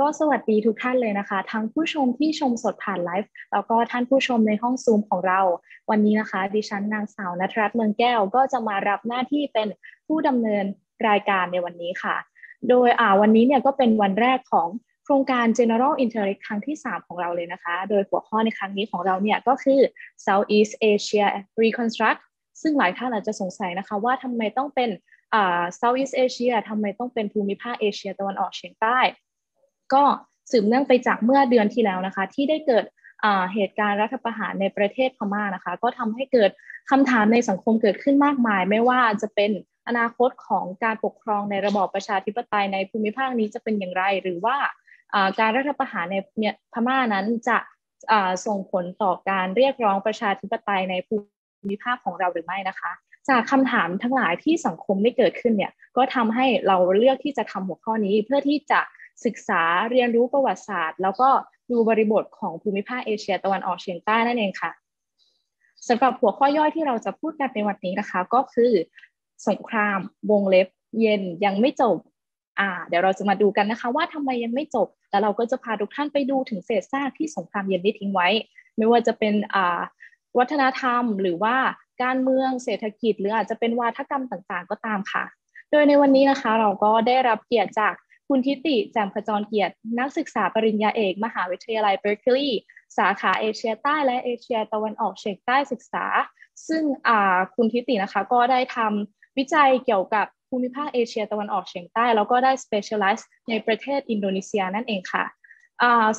ก็สวัสดีทุกท่านเลยนะคะ ทั้งผู้ชมที่ชมสดผ่านไลฟ์ แล้วก็ท่านผู้ชมในห้องซูมของเราวันนี้นะคะดิฉันนางสาวนัทรัตน์เมืองแก้ว ก็จะมารับหน้าที่เป็นผู้ดำเนินรายการในวันนี้ค่ะ โดยอ่าวันนี้เนี่ยก็เป็นวันแรกของโครงการ General Interreg ครั้งที่ 3 ของเราเลยนะคะ โดยหัวข้อในครั้งนี้ของเราเนี่ยก็คือ Southeast Asia Reconstruct ซึ่งหลายท่านอาจจะสงสัยนะคะว่าทำไมต้องเป็น Southeast Asia ทำไมต้องเป็นภูมิภาคเอเชียตะวันออกเฉียงใต้ก็สืบเนื่องไปจากเมื่อเดือนที่แล้วนะคะที่ได้เกิดเหตุการณ์รัฐประหารในประเทศพม่านะคะก็ทำให้เกิดคำถามในสังคมเกิดขึ้นมากมาย ไม่ว่าจะเป็นอนาคตของการปกครองในระบอบประชาธิปไตยในภูมิภาคนี้จะเป็นอย่างไร หรือว่าการรัฐประหารในพม่านั้นจะส่งผลต่อการเรียกร้องประชาธิปไตยในภูมิภาคของเราหรือไม่นะคะ จากคำถามทั้งหลายที่สังคมได้เกิดขึ้นเนี่ยก็ทำให้เราเลือกที่จะทำหัวข้อนี้เพื่อที่จะศึกษาเรียนรู้ประวัติศาสตร์ แล้วก็ดูบริบทของภูมิภาคเอเชีย ตะวันออกเฉียงใต้นั่นเองค่ะสำหรับหัวข้อย่อยที่เราจะพูดกันในวันนี้นะคะ ก็คือ สงครามวงเล็บเย็นยังไม่จบอ่าเดี๋ยวเราจะมาดูกันนะคะว่าทำไมยังไม่จบแล้วเราก็จะพาทุกท่านไปดูถึงเศษซากที่สงครามเย็นได้ทิ้งไว้ ไม่ว่าจะเป็นอ่าวัฒนธรรมหรือว่าการเมืองเศรษฐกิจหรืออาจจะเป็นวาทกรรมต่างๆก็ตามค่ะ โดยในวันนี้นะคะ เราก็ได้รับเกียรติจากคุณทิติแจ่มขจรเกียรตินักศึกษาปริญญาเอกมหาวิทยาลัยเบอร์เกอรี่สาขาเอเชียใต้และเอเชียตะวันออกเฉียงใต้ศึกษา ซึ่งคุณทิตินะคะก็ได้ทำวิจัยเกี่ยวกับภูมิภาคเอเชียตะวันออกเฉียงใต้แล้วก็ได้ specialize ในประเทศอินโดนีเซียนั่นเองค่ะ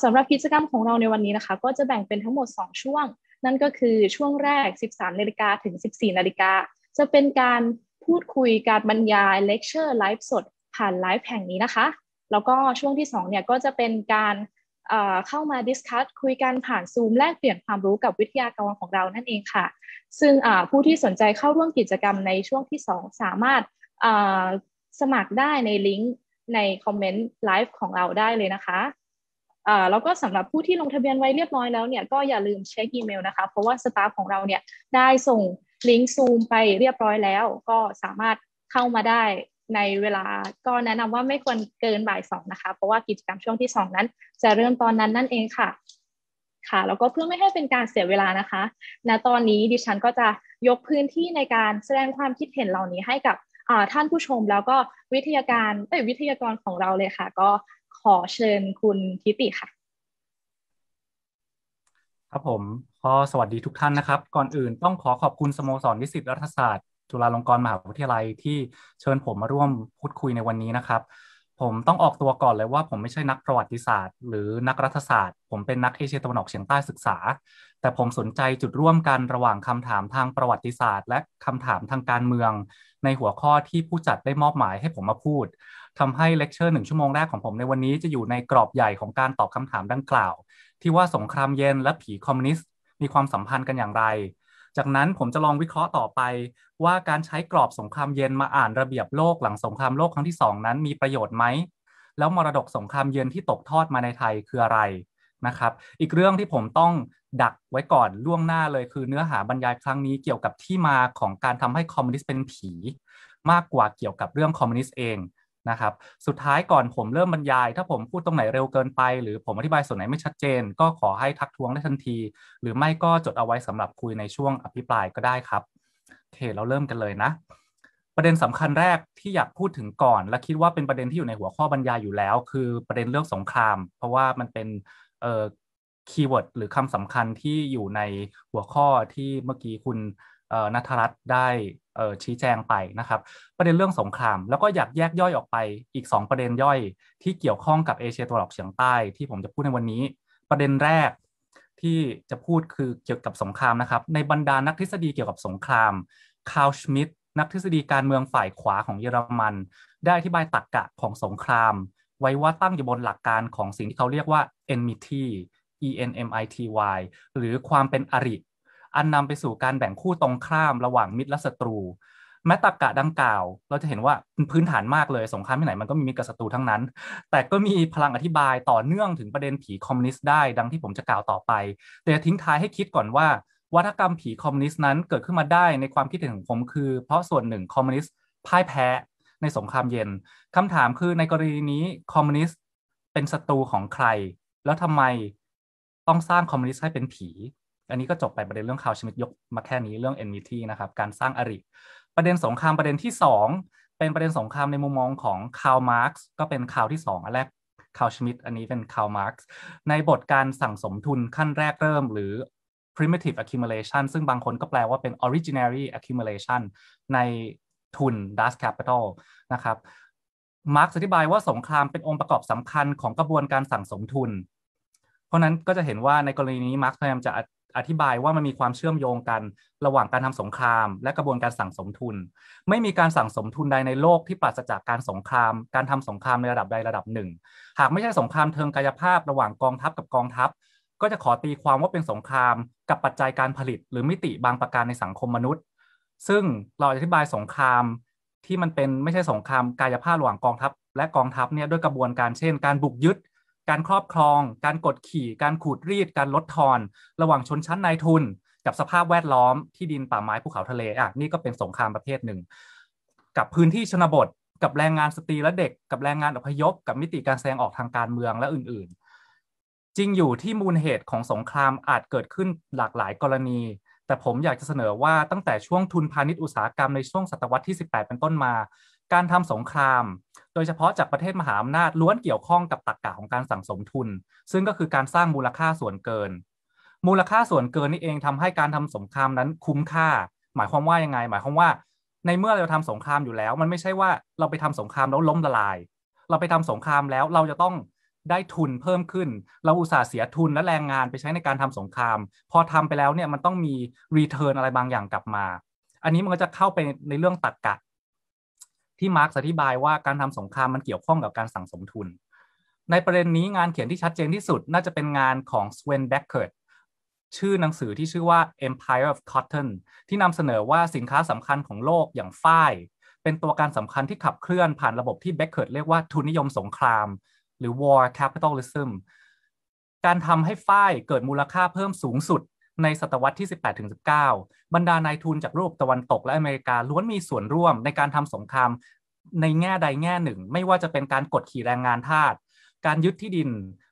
สำหรับกิจกรรมของเราในวันนี้นะคะก็จะแบ่งเป็นทั้งหมด2ช่วง นั่นก็คือช่วงแรก13นาฬิกาถึง14นาฬิกาจะเป็นการพูดคุยการบรรยายเลคเชอร์ไลฟ์สดผ่านไลฟ์แห่งนี้นะคะแล้วก็ช่วงที่2เนี่ยก็จะเป็นการเข้ามาดิสคัตคุยกันผ่านซูมแลกเปลี่ยนความรู้กับวิทยากรของเรานั่นเองค่ะ ซึ่งผู้ที่สนใจเข้าร่วมกิจกรรมในช่วงที่ 2 สามารถสมัครได้ในลิงก์ในคอมเมนต์ไลฟ์ของเราได้เลยนะคะแล้วก็สำหรับผู้ที่ลงทะเบียนไว้เรียบร้อยแล้วเนี่ย ก็อย่าลืมเช็คอีเมลนะคะ เพราะว่าสตาฟของเราเนี่ยได้ส่งลิงก์ซูมไปเรียบร้อยแล้ว ก็สามารถเข้ามาได้ในเวลาก็แนะนำว่าไม่ควรเกินบ่ายสองนะคะ เพราะว่ากิจกรรมช่วงที่สองนั้น จะเริ่มตอนนั้นนั่นเองค่ะ ค่ะแล้วก็เพื่อไม่ให้เป็นการเสียเวลานะคะณนะตอนนี้ดิฉันก็จะยกพื้นที่ในการแสดงความคิดเห็นเหล่านี้ให้กับท่านผู้ชม แล้วก็วิทยาการเอ้วิทยากรของเราเลยค่ะ ก็ขอเชิญคุณทิติค่ะ ครับผมขอสวัสดีทุกท่านนะครับ ก่อนอื่นต้องขอขอบคุณสโมสรนิสิตรัฐศาสตร์จุฬาลงกรณ์มหาวิทยาลัยที่เชิญผมมาร่วมพูดคุยในวันนี้นะครับผมต้องออกตัวก่อนเลยว่าผมไม่ใช่นักประวัติศาสตร์ หรือนักรัฐศาสตร์ผมเป็นนักเอเชียตะวันออกเฉียงใต้ศึกษา แต่ผมสนใจจุดร่วมกันระหว่างคำถามทางประวัติศาสตร์และคำถามทางการเมือง ในหัวข้อที่ผู้จัดได้มอบหมาย ให้ผมมาพูด ทำให้เลคเชอร์หนึ่งชั่วโมงแรกของผมในวันนี้จะอยู่ในกรอบใหญ่ของการตอบคำถามดังกล่าว ที่ว่าสงครามเย็น และผีคอมมิวนิสต์มีความสัมพันธ์กันอย่างไรจากนั้นผมจะลองวิเคราะห์ต่อไปว่าการใช้กรอบสงครามเย็นมาอ่านระเบียบโลกหลังสงครามโลกครั้งที่2นั้น มีประโยชน์ไหมแล้วมรดกสงครามเย็นที่ตกทอดมาในไทยคืออะไรนะครับอีกเรื่องที่ผมต้องดักไว้ก่อนล่วงหน้าเลย คือเนื้อหาบรรยายครั้งนี้เกี่ยวกับที่มาของการทำให้คอมมิวนิสต์เป็นผี มากกว่าเกี่ยวกับเรื่องคอมมิวนิสต์เองนะครับ สุดท้ายก่อนผมเริ่มบรรยาย ถ้าผมพูดตรงไหนเร็วเกินไป หรือผมอธิบายส่วนไหนไม่ชัดเจน ก็ขอให้ทักท้วงได้ทันที หรือไม่ก็จดเอาไว้สำหรับคุยในช่วงอภิปรายก็ได้ครับโอเค เราเริ่มกันเลยนะ ประเด็นสำคัญแรกที่อยากพูดถึงก่อน และคิดว่าเป็นประเด็นที่อยู่ในหัวข้อบรรยายอยู่แล้ว คือประเด็นเรื่องสงครามเพราะว่ามันเป็นคีย์เวิร์ดหรือคำสำคัญที่อยู่ในหัวข้อที่เมื่อกี้คุณนัทรัตน์ได้ชี้แจงไปนะครับประเด็นเรื่องสงคราม แล้วก็อยากแยกย่อยออกไปอีก 2 ประเด็นย่อย ที่เกี่ยวข้อง กับเอเชียตะวันออกเฉียงใต้ที่ผมจะพูดในวันนี้ ประเด็นแรกที่จะพูด คือ เกี่ยวกับสงคราม นะ ครับ ในบรรดานักทฤษฎีเกี่ยวกับสงครามคาร์ลชมิดนักทฤษฎีการเมืองฝ่ายขวาของเยอรมัน ได้อธิบายตรรกกะของสงคราม ไว้ว่าตั้งอยู่บนหลักการของสิ่งที่เขาเรียกว่า enmity e n m i t y หรือความเป็นอริอันนำไปสู่การแบ่งคู่ตรงข้ามระหว่างมิตรและศัตรูแม้ตรกะดังกล่าว เราจะเห็นว่าพื้นฐานมากเลยสงครามที่ไหนมันก็มีมิตรกับศัตรูทั้งนั้น แต่ก็มีพลังอธิบายต่อเนื่องถึงประเด็นผีคอมมิวนิสต์ได้ดังที่ผมจะกล่าวต่อไป แต่ทิ้งท้ายให้คิดก่อนว่าวัฒกรรมผีคอมมิวนิสต์นั้นเกิดขึ้นมาได้ในความคิดเห็นของผมคือ เพราะส่วนหนึ่งคอมมิวนิสต์พ่ายแพ้ในสงครามเย็นคำถามคือในกรณีนี้คอมมิวนิสต์เป็นศัตรูของใคร แล้วทำไมต้องสร้างคอมมิวนิสต์ให้เป็นผีอันนี้ก็จบไปประเด็นเรื่องคาวชมิตยกมาแค่นี้เรื่องเอ็นมิตี้นะครับ การสร้างอริประเด็นสงครามประเด็นที่ 2 เป็นประเด็นสงครามในมุมมองของคาวมาร์กก็เป็นคาวที่2อันแรกคาวชมิตอันนี้เป็นคาวมาร์กในบทการสั่งสมทุนขั้นแรกเริ่มหรือ primitive accumulation ซึ่งบางคนก็แปลว่าเป็น originary accumulation ในทุน dust capital นะครับมาร์กอธิบายว่าสงครามเป็นองค์ประกอบสำคัญของกระบวนการสั่งสมทุน เพราะนั้นก็จะเห็นว่าในกรณีนี้มาร์กพยายามจะอธิบายว่ามันมีความเชื่อมโยงกันระหว่างการทำสงคราม และกระบวนการสั่งสมทุน ไม่มีการสั่งสมทุนใดในโลกที่ปราศจากการสงคราม การทำสงครามในระดับใดระดับหนึ่งหากไม่ใช่สงครามเทิงกายภาพระหว่างกองทัพกับกองทัพ ก็จะขอตีความว่าเป็นสงคราม กับปัจจัยการผลิตหรือมิติบางประการในสังคมมนุษย์ ซึ่งเราอธิบายสงครามที่มันเป็นไม่ใช่สงครามกายภาพระหว่างกองทัพ และกองทัพเนี่ยด้วยกระบวนการเช่น การบุกยึดการครอบครอง การกดขี่ การขูดรีด การลดทอน ระหว่างชนชั้นนายทุน กับสภาพแวดล้อม ที่ดินป่าไม้ภูเขาทะเลอ่ะนี่ก็เป็นสงครามประเภทหนึ่ง กับพื้นที่ชนบท กับแรงงานสตรีและเด็ก กับแรงงานอพยพ กับมิติการแสดงออกทางการเมืองและอื่นๆ จริงอยู่ที่มูลเหตุของสงครามอาจเกิดขึ้นหลากหลายกรณี แต่ผมอยากจะเสนอว่าตั้งแต่ช่วงทุนพาณิชย์อุตสาหกรรมในช่วงศตวรรษที่ 18 เป็นต้นมาการทำสงครามโดยเฉพาะจากประเทศมหาอำนาจล้วนเกี่ยวข้องกับตรรกกะของการสั่งสมทุน ซึ่งก็คือการสร้างมูลค่าส่วนเกิน มูลค่าส่วนเกินนี่เองทำให้การทำสงครามนั้นคุ้มค่า หมายความว่ายังไง หมายความว่าในเมื่อเราทำสงครามอยู่แล้วมันไม่ใช่ว่าเราไปทำสงครามแล้วล้มละลาย เราไปทำสงครามแล้วเราจะต้องได้ทุนเพิ่มขึ้น เราอุตส่าห์เสียทุนและแรงงานไปใช้ในการทำสงครามพอทำไปแล้วเนี่ยมันต้องมีรีเทิร์นอะไรบางอย่างกลับมา อันนี้มันก็จะเข้าไปในเรื่องตรรกกะที่มาร์กอธิบายว่าการทำสงครามมันเกี่ยวข้องกับการสั่งสมทุน ในประเด็นนี้งานเขียนที่ชัดเจนที่สุดน่าจะเป็นงานของสเวนแบ็กเกิร์ดชื่อหนังสือที่ชื่อว่า Empire of Cotton ที่นำเสนอว่าสินค้าสำคัญของโลกอย่างฝ้าย เป็นตัวการสำคัญที่ขับเคลื่อนผ่านระบบที่แบ็กเกิร์ดเรียกว่าทุนนิยมสงคราม หรือ war capitalism การทำให้ฝ้ายเกิดมูลค่าเพิ่มสูงสุดในศตวรรษที่ 18ถึง19 บรรดานายทุนจากรูโปตะวันตกและอเมริกาล้วนมีส่วนร่วมในการทำสงครามในแง่ใดแง่หนึ่ง ไม่ว่าจะเป็นการกดขี่แรงงานทาส การยึดที่ดิน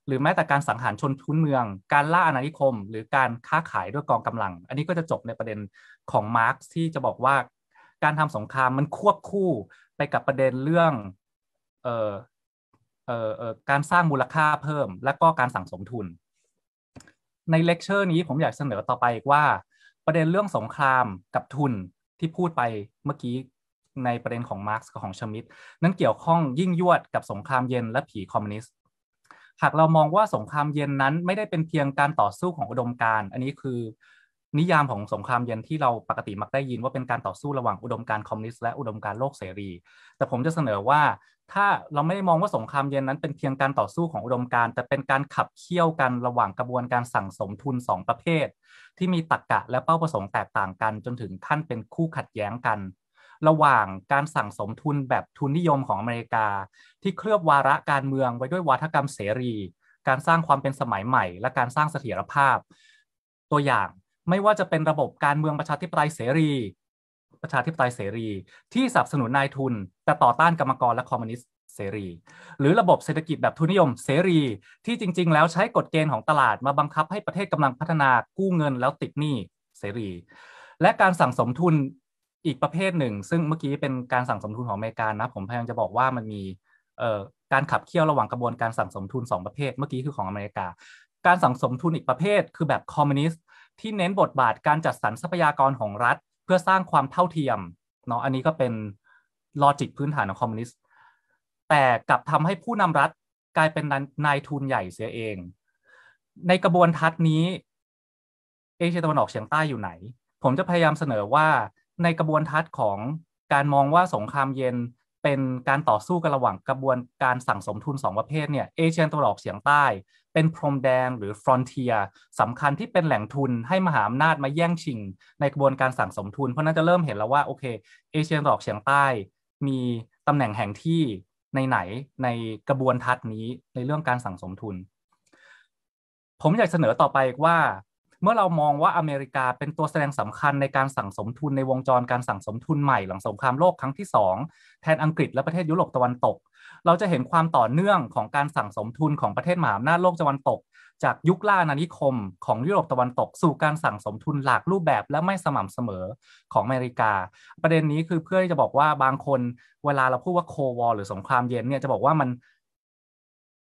หรือแม้แต่การสังหารชนทุนเมือง การล่าอาณานิคม หรือการค้าขายด้วยกองกำลัง อันนี้ก็จะจบในประเด็นของมาร์กที่จะบอกว่าการทำสงครามมันควบคู่ไปกับประเด็นเรื่องออออการสร้างมูลค่าเพิ่ม และก็การสั่งสมทุนในเลคเชอร์นี้ผมอยากเสนอต่อไปว่าประเด็นเรื่องสงครามกับทุนที่พูดไปเมื่อกี้ในประเด็นของมาร์กกับของชมิด นั้นเกี่ยวข้องยิ่งยวดกับสงครามเย็นและผีคอมมิวนิสต์ หากเรามองว่าสงครามเย็นนั้นไม่ได้เป็นเพียงการต่อสู้ของอุดมการณ์ อันนี้คือนิยามของสงครามเย็นที่เราปกติมักได้ยินว่าเป็นการต่อสู้ระหว่างอุดมการคอมมิวนิสต์และอุดมการโลกเสรี แต่ผมจะเสนอว่าถ้าเราไม่ได้มองว่าสงครามเย็นนั้น เป็นเพียงการต่อสู้ของอุดมการแต่เป็นการขับเคี่ยวกันระหว่างกระบวนการสั่งสมทุน 2 ประเภท ที่มีตรรกกะและเป้าประสงค์แตกต่างกัน จนถึงขั้นเป็นคู่ขัดแย้งกัน ระหว่างการสั่งสมทุนแบบทุนนิยมของอเมริกา ที่เคลือบวาระการเมืองไว้ด้วยวาทกรรมเสรีการสร้างความเป็นสมัยใหม่ และการสร้างเสถียรภาพตัวอย่างไม่ว่าจะเป็นระบบการเมืองประชาธิปไตยเสรี ประชาธิปไตยเสรีที่สนับสนุนนายทุน แต่ต่อต้านกรรมกรและคอมมิวนิสต์เสรีหรือระบบเศรษฐกิจแบบทุนนิยมเสรีที่จริงๆ แล้วใช้กฎเกณฑ์ของตลาดมาบังคับให้ประเทศกำลังพัฒนากู้เงินแล้วติดหนี้เสรีและการสั่งสมทุนอีกประเภทหนึ่ง ซึ่งเมื่อกี้เป็นการสั่งสมทุนของอเมริกานะผมพยายามจะบอกว่ามันมีการขับเคี่ยวระหว่างกระบวนการสั่งสมทุน 2 ประเภทเมื่อกี้คือของอเมริกาการสั่งสมทุนอีกประเภทคือแบบคอมมิวนิสต์ที่เน้นบทบาทการจัดสรรทรัพยากรของรัฐเพื่อสร้างความเท่าเทียมเนาะอันนี้ก็เป็นลอจิกพื้นฐานของคอมมิวนิสต์แต่กลับทำให้ผู้นำรัฐกลายเป็นนายทุนใหญ่เสียเอง ในกระบวนทัศนี้เอเชียตะวันออกเฉียงใต้อยู่ไหน ผมจะพยายามเสนอว่าในกระบวนทัศน์ของการมองว่าสงครามเย็นเป็นการต่อสู้กันระหว่างกระบวนการสั่งสมทุน 2 ประเภทเนี่ยเอเชียตะวันออกเฉียงใต้ เป็นพรมแดงหรือฟรอนเทียสำคัญที่เป็นแหล่งทุน ให้มหาอำนาจมาแย่งชิง ในกระบวนการสั่งสมทุนเพราะนั้นจะเริ่มเห็นแล้วว่าโอเคเอเชียตะวันออกเฉียงใต้ มีตำแหน่งแห่งที่ในไหนในกระบวนทัศน์นี้ในเรื่องการสั่งสมทุน ผมอยากเสนอต่อไปว่าเมื่อเรามองว่าอเมริกาเป็นตัวแสดงสำคัญในการสั่งสมทุนในวงจรการสั่งสมทุนใหม่หลังสงครามโลกครั้งที่ 2 แทนอังกฤษ และประเทศยุโรปตะวันตก เราจะเห็นความต่อเนื่องของการสั่งสมทุนของประเทศมหาอำนาจโลกตะวันตก จากยุคล่านานิคม ของยุโรปตะวันตก สู่การสั่งสมทุนหลากรูปแบบและไม่สม่ำเสมอของอเมริกา ประเด็นนี้คือเพื่อจะบอกว่าบางคนเวลาเราพูดว่าโควอลหรือสงครามเย็นเนี่ยจะบอกว่ามัน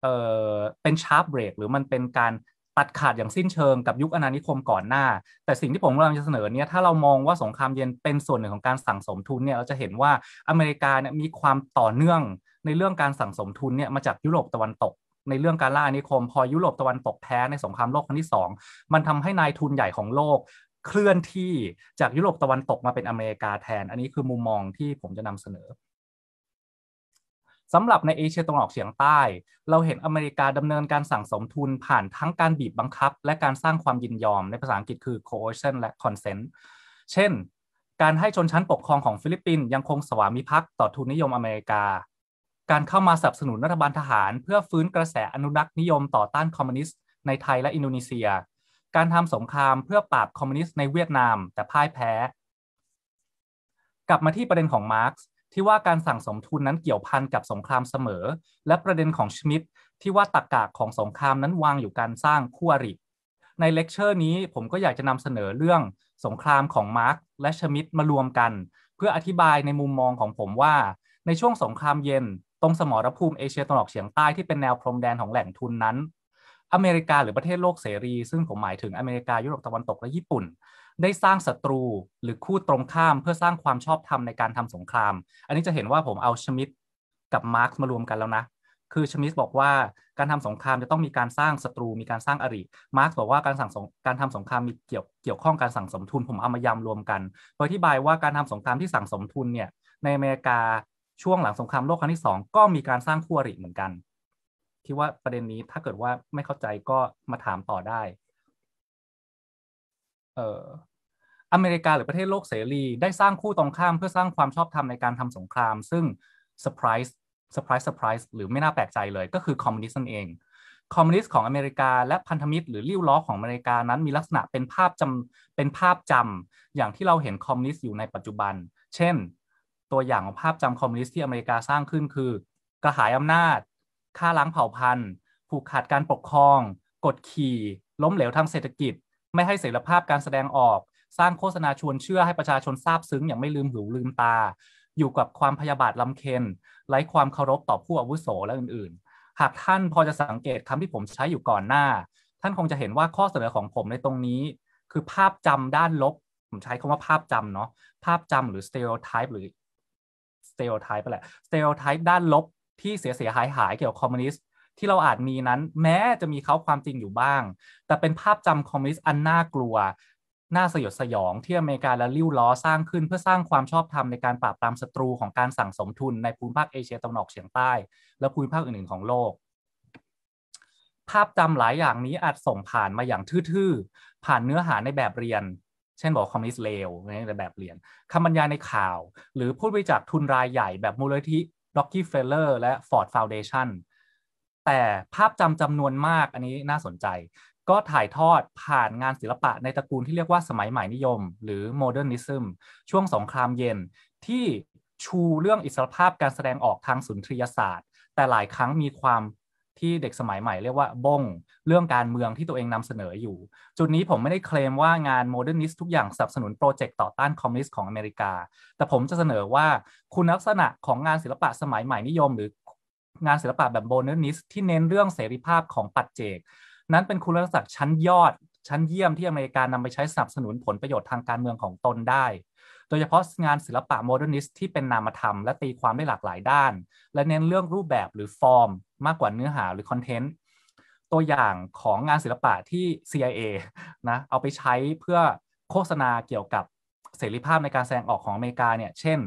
เออเป็นชาร์ปเบรก หรือมันเป็นการตัดขาดอย่างสิ้นเชิงกับยุคอาณานิคมก่อนหน้า แต่สิ่งที่ผมกำลังจะเสนอเนี่ย ถ้าเรามองว่าสงครามเย็นเป็นส่วนหนึ่งของการสั่งสมทุนเนี่ย เราจะเห็นว่าอเมริกาเนี่ยมีความต่อเนื่องในเรื่องการสั่งสมทุนเนี่ยมาจากยุโรปตะวันตก ในเรื่องการล่าอาณานิคม พอยุโรปตะวันตกแพ้ในสงครามโลกครั้งที่ 2 มันทำให้นายทุนใหญ่ของโลก เคลื่อนที่จากยุโรปตะวันตกมาเป็นอเมริกาแทน อันนี้คือมุมมองที่ผมจะนำเสนอสำหรับในเอเชียตะวันออกเฉียงใต้ เราเห็นอเมริกาดำเนินการสั่งสมทุนผ่านทั้งการบีบบังคับ และการสร้างความยินยอม ในภาษาอังกฤษคือ coercion และ consent เช่น การให้ชนชั้นปกครองของฟิลิปปินส์ยังคงสวามิภักดิ์ต่อทุนนิยมอเมริกา การเข้ามาสนับสนุนรัฐบาลทหารเพื่อฟื้นกระแสอนุรักษ์นิยมต่อต้านคอมมิวนิสต์ในไทยและอินโดนีเซีย การทำสงครามเพื่อปราบคอมมิวนิสต์ในเวียดนามแต่พ่ายแพ้ กลับมาที่ประเด็นของมาร์กซ์ที่ว่าการสั่งสมทุนนั้นเกี่ยวพันกับสงครามเสมอ และประเด็นของชมิดที่ว่าตักกกของสงครามนั้นวางอยู่การสร้างคู่อริ ในเลคเชอร์นี้ผมก็อยากจะนำเสนอเรื่องสงครามของมาร์กและชมิดมารวมกัน เพื่ออธิบายในมุมมองของผมว่า ในช่วงสงครามเย็น ตรงสมรภูมิเอเชียตะวันออกเฉียงใต้ที่เป็นแนวพรมแดนของแหล่งทุนนั้น อเมริกาหรือประเทศโลกเสรีซึ่งผมหมายถึงอเมริกายุโรปตะวันตกและญี่ปุ่นได้สร้างศัตรูหรือคู่ตรงข้ามเพื่อสร้างความชอบธรรมในการทำสงคราม อันนี้จะเห็นว่าผมเอาชมิดกับมาร์กมารวมกันแล้วนะ คือชมิดบอกว่า การทำสงครามจะต้องมีการสร้างศัตรูมีการสร้างอริ มาร์กบอกว่าการสั่งการทำสงครามมีเกี่ยวเกี่ยวข้องการสั่งสมทุนผมเอามายำรวมกันเพื่ออธิบายว่าการทำสงครามที่สั่งสมทุนเนี่ย ในอเมริกาช่วงหลังสงครามโลกครั้งที่2ก็มีการสร้างคู่อริเหมือนกันคิดว่าประเด็นนี้ถ้าเกิดว่าไม่เข้าใจก็มาถามต่อได้ เอออเมริกาหรือประเทศโลกเสรีได้สร้างคู่ตรงข้ามเพื่อสร้างความชอบธรรมในการทำสงคราม ซึ่งเซอร์ไพรส์เซอร์ไพรส์เซอร์ไพรส์หรือไม่น่าแปลกใจเลย ก็คือคอมมิวนิสต์นั่นเอง คอมมิวนิสต์ของอเมริกาและพันธมิตรหรือริ้วล้อของอเมริกานั้นมีลักษณะเป็นภาพจำ เป็นภาพจำอย่างที่เราเห็นคอมมิวนิสต์อยู่ในปัจจุบัน เช่น ตัวอย่างของภาพจำคอมมิวนิสต์ที่อเมริกาสร้างขึ้นคือกระหายอำนาจฆ่าล้างเผ่าพันธุ์ผูกขาดการปกครอง กดขี่ ล้มเหลวทางเศรษฐกิจ ไม่ให้เสรีภาพการแสดงออกสร้างโฆษณาชวนเชื่อให้ประชาชนทราบซึ้งอย่างไม่ลืมหูลืมตา อยู่กับความพยาบาทลำเค็นไร้ความเคารพต่อผู้อาวุโสและอื่นๆ หากท่านพอจะสังเกตคำที่ผมใช้อยู่ก่อนหน้า ท่านคงจะเห็นว่าข้อเสนอของผมในตรงนี้ คือภาพจำด้านลบ ผมใช้คำว่าภาพจำเนาะ ภาพจำหรือ stereotype หรือ stereotype แหละ stereotype ด้านลบที่เสียเสียหายหายเกี่ยวกับคอมมิวนิสต์ที่เราอาจมีนั้น แม้จะมีเขาความจริงอยู่บ้าง แต่เป็นภาพจำคอมมิวนิสต์อันน่ากลัวน่าสยดสยองที่อเมริกาและลิ้วล้อสร้างขึ้นเพื่อสร้างความชอบธรรมในการปราบปรามศัตรูของการสั่งสมทุนในภูมิภาคเอเชียตะวันออกเฉียงใต้และภูมิภาคอื่นๆ ของโลก ภาพจำหลายอย่างนี้อาจส่งผ่านมาอย่างทื่อๆผ่านเนื้อหาในแบบเรียน เช่นบอกคอมมิวนิสต์เลวในแบบเรียนคำบรรยายในข่าว หรือพูดไปจากทุนรายใหญ่แบบมูลนิธิล็อกกี้เฟลเลอร์และฟอร์ดฟาวเดชั่นแต่ภาพจำจำนวนมากอันนี้น่าสนใจก็ถ่ายทอดผ่านงานศิลปะในตระกูลที่เรียกว่าสมัยใหม่นิยม หรือโมเดิร์นิซึมช่วงสงครามเย็น ที่ชูเรื่องอิสรภาพการแสดงออกทางสุนทรียศาสตร์ แต่หลายครั้งมีความที่เด็กสมัยใหม่เรียกว่าบงเรื่องการเมืองที่ตัวเองนำเสนออยู่ จุดนี้ผมไม่ได้เคลมว่างานโมเดิร์นิสทุกอย่างสนับสนุนโปรเจกต์ต่อต้านคอมมิวนิสต์ของอเมริกา แต่ผมจะเสนอว่าคุณลักษณะของงานศิลปะสมัยใหม่นิยม หรืองานศิลปะแบบโมเดิร์นิสที่เน้นเรื่องเสรีภาพของปัจเจกนั้นเป็นคุณลักษณะชั้นยอด ชั้นเยี่ยมที่ อเมริกานำไปใช้ สนับสนุนผลประโยชน์ทางการเมืองของตนได้ โดยเฉพาะงานศิลปะโมเดิร์นิสที่เป็นนามธรรมและตีความ ได้ หลากหลายด้าน และเน้นเรื่องรูปแบบหรือฟอร์ม มากกว่าเนื้อหาหรือ คอนเทนต์ ตัวอย่างของงานศิลปะที่ CIA นะเอาไปใช้เพื่อโฆษณาเกี่ยวกับเสรีภาพในการแสดงออกของอเมริกาเนี่ย เช่น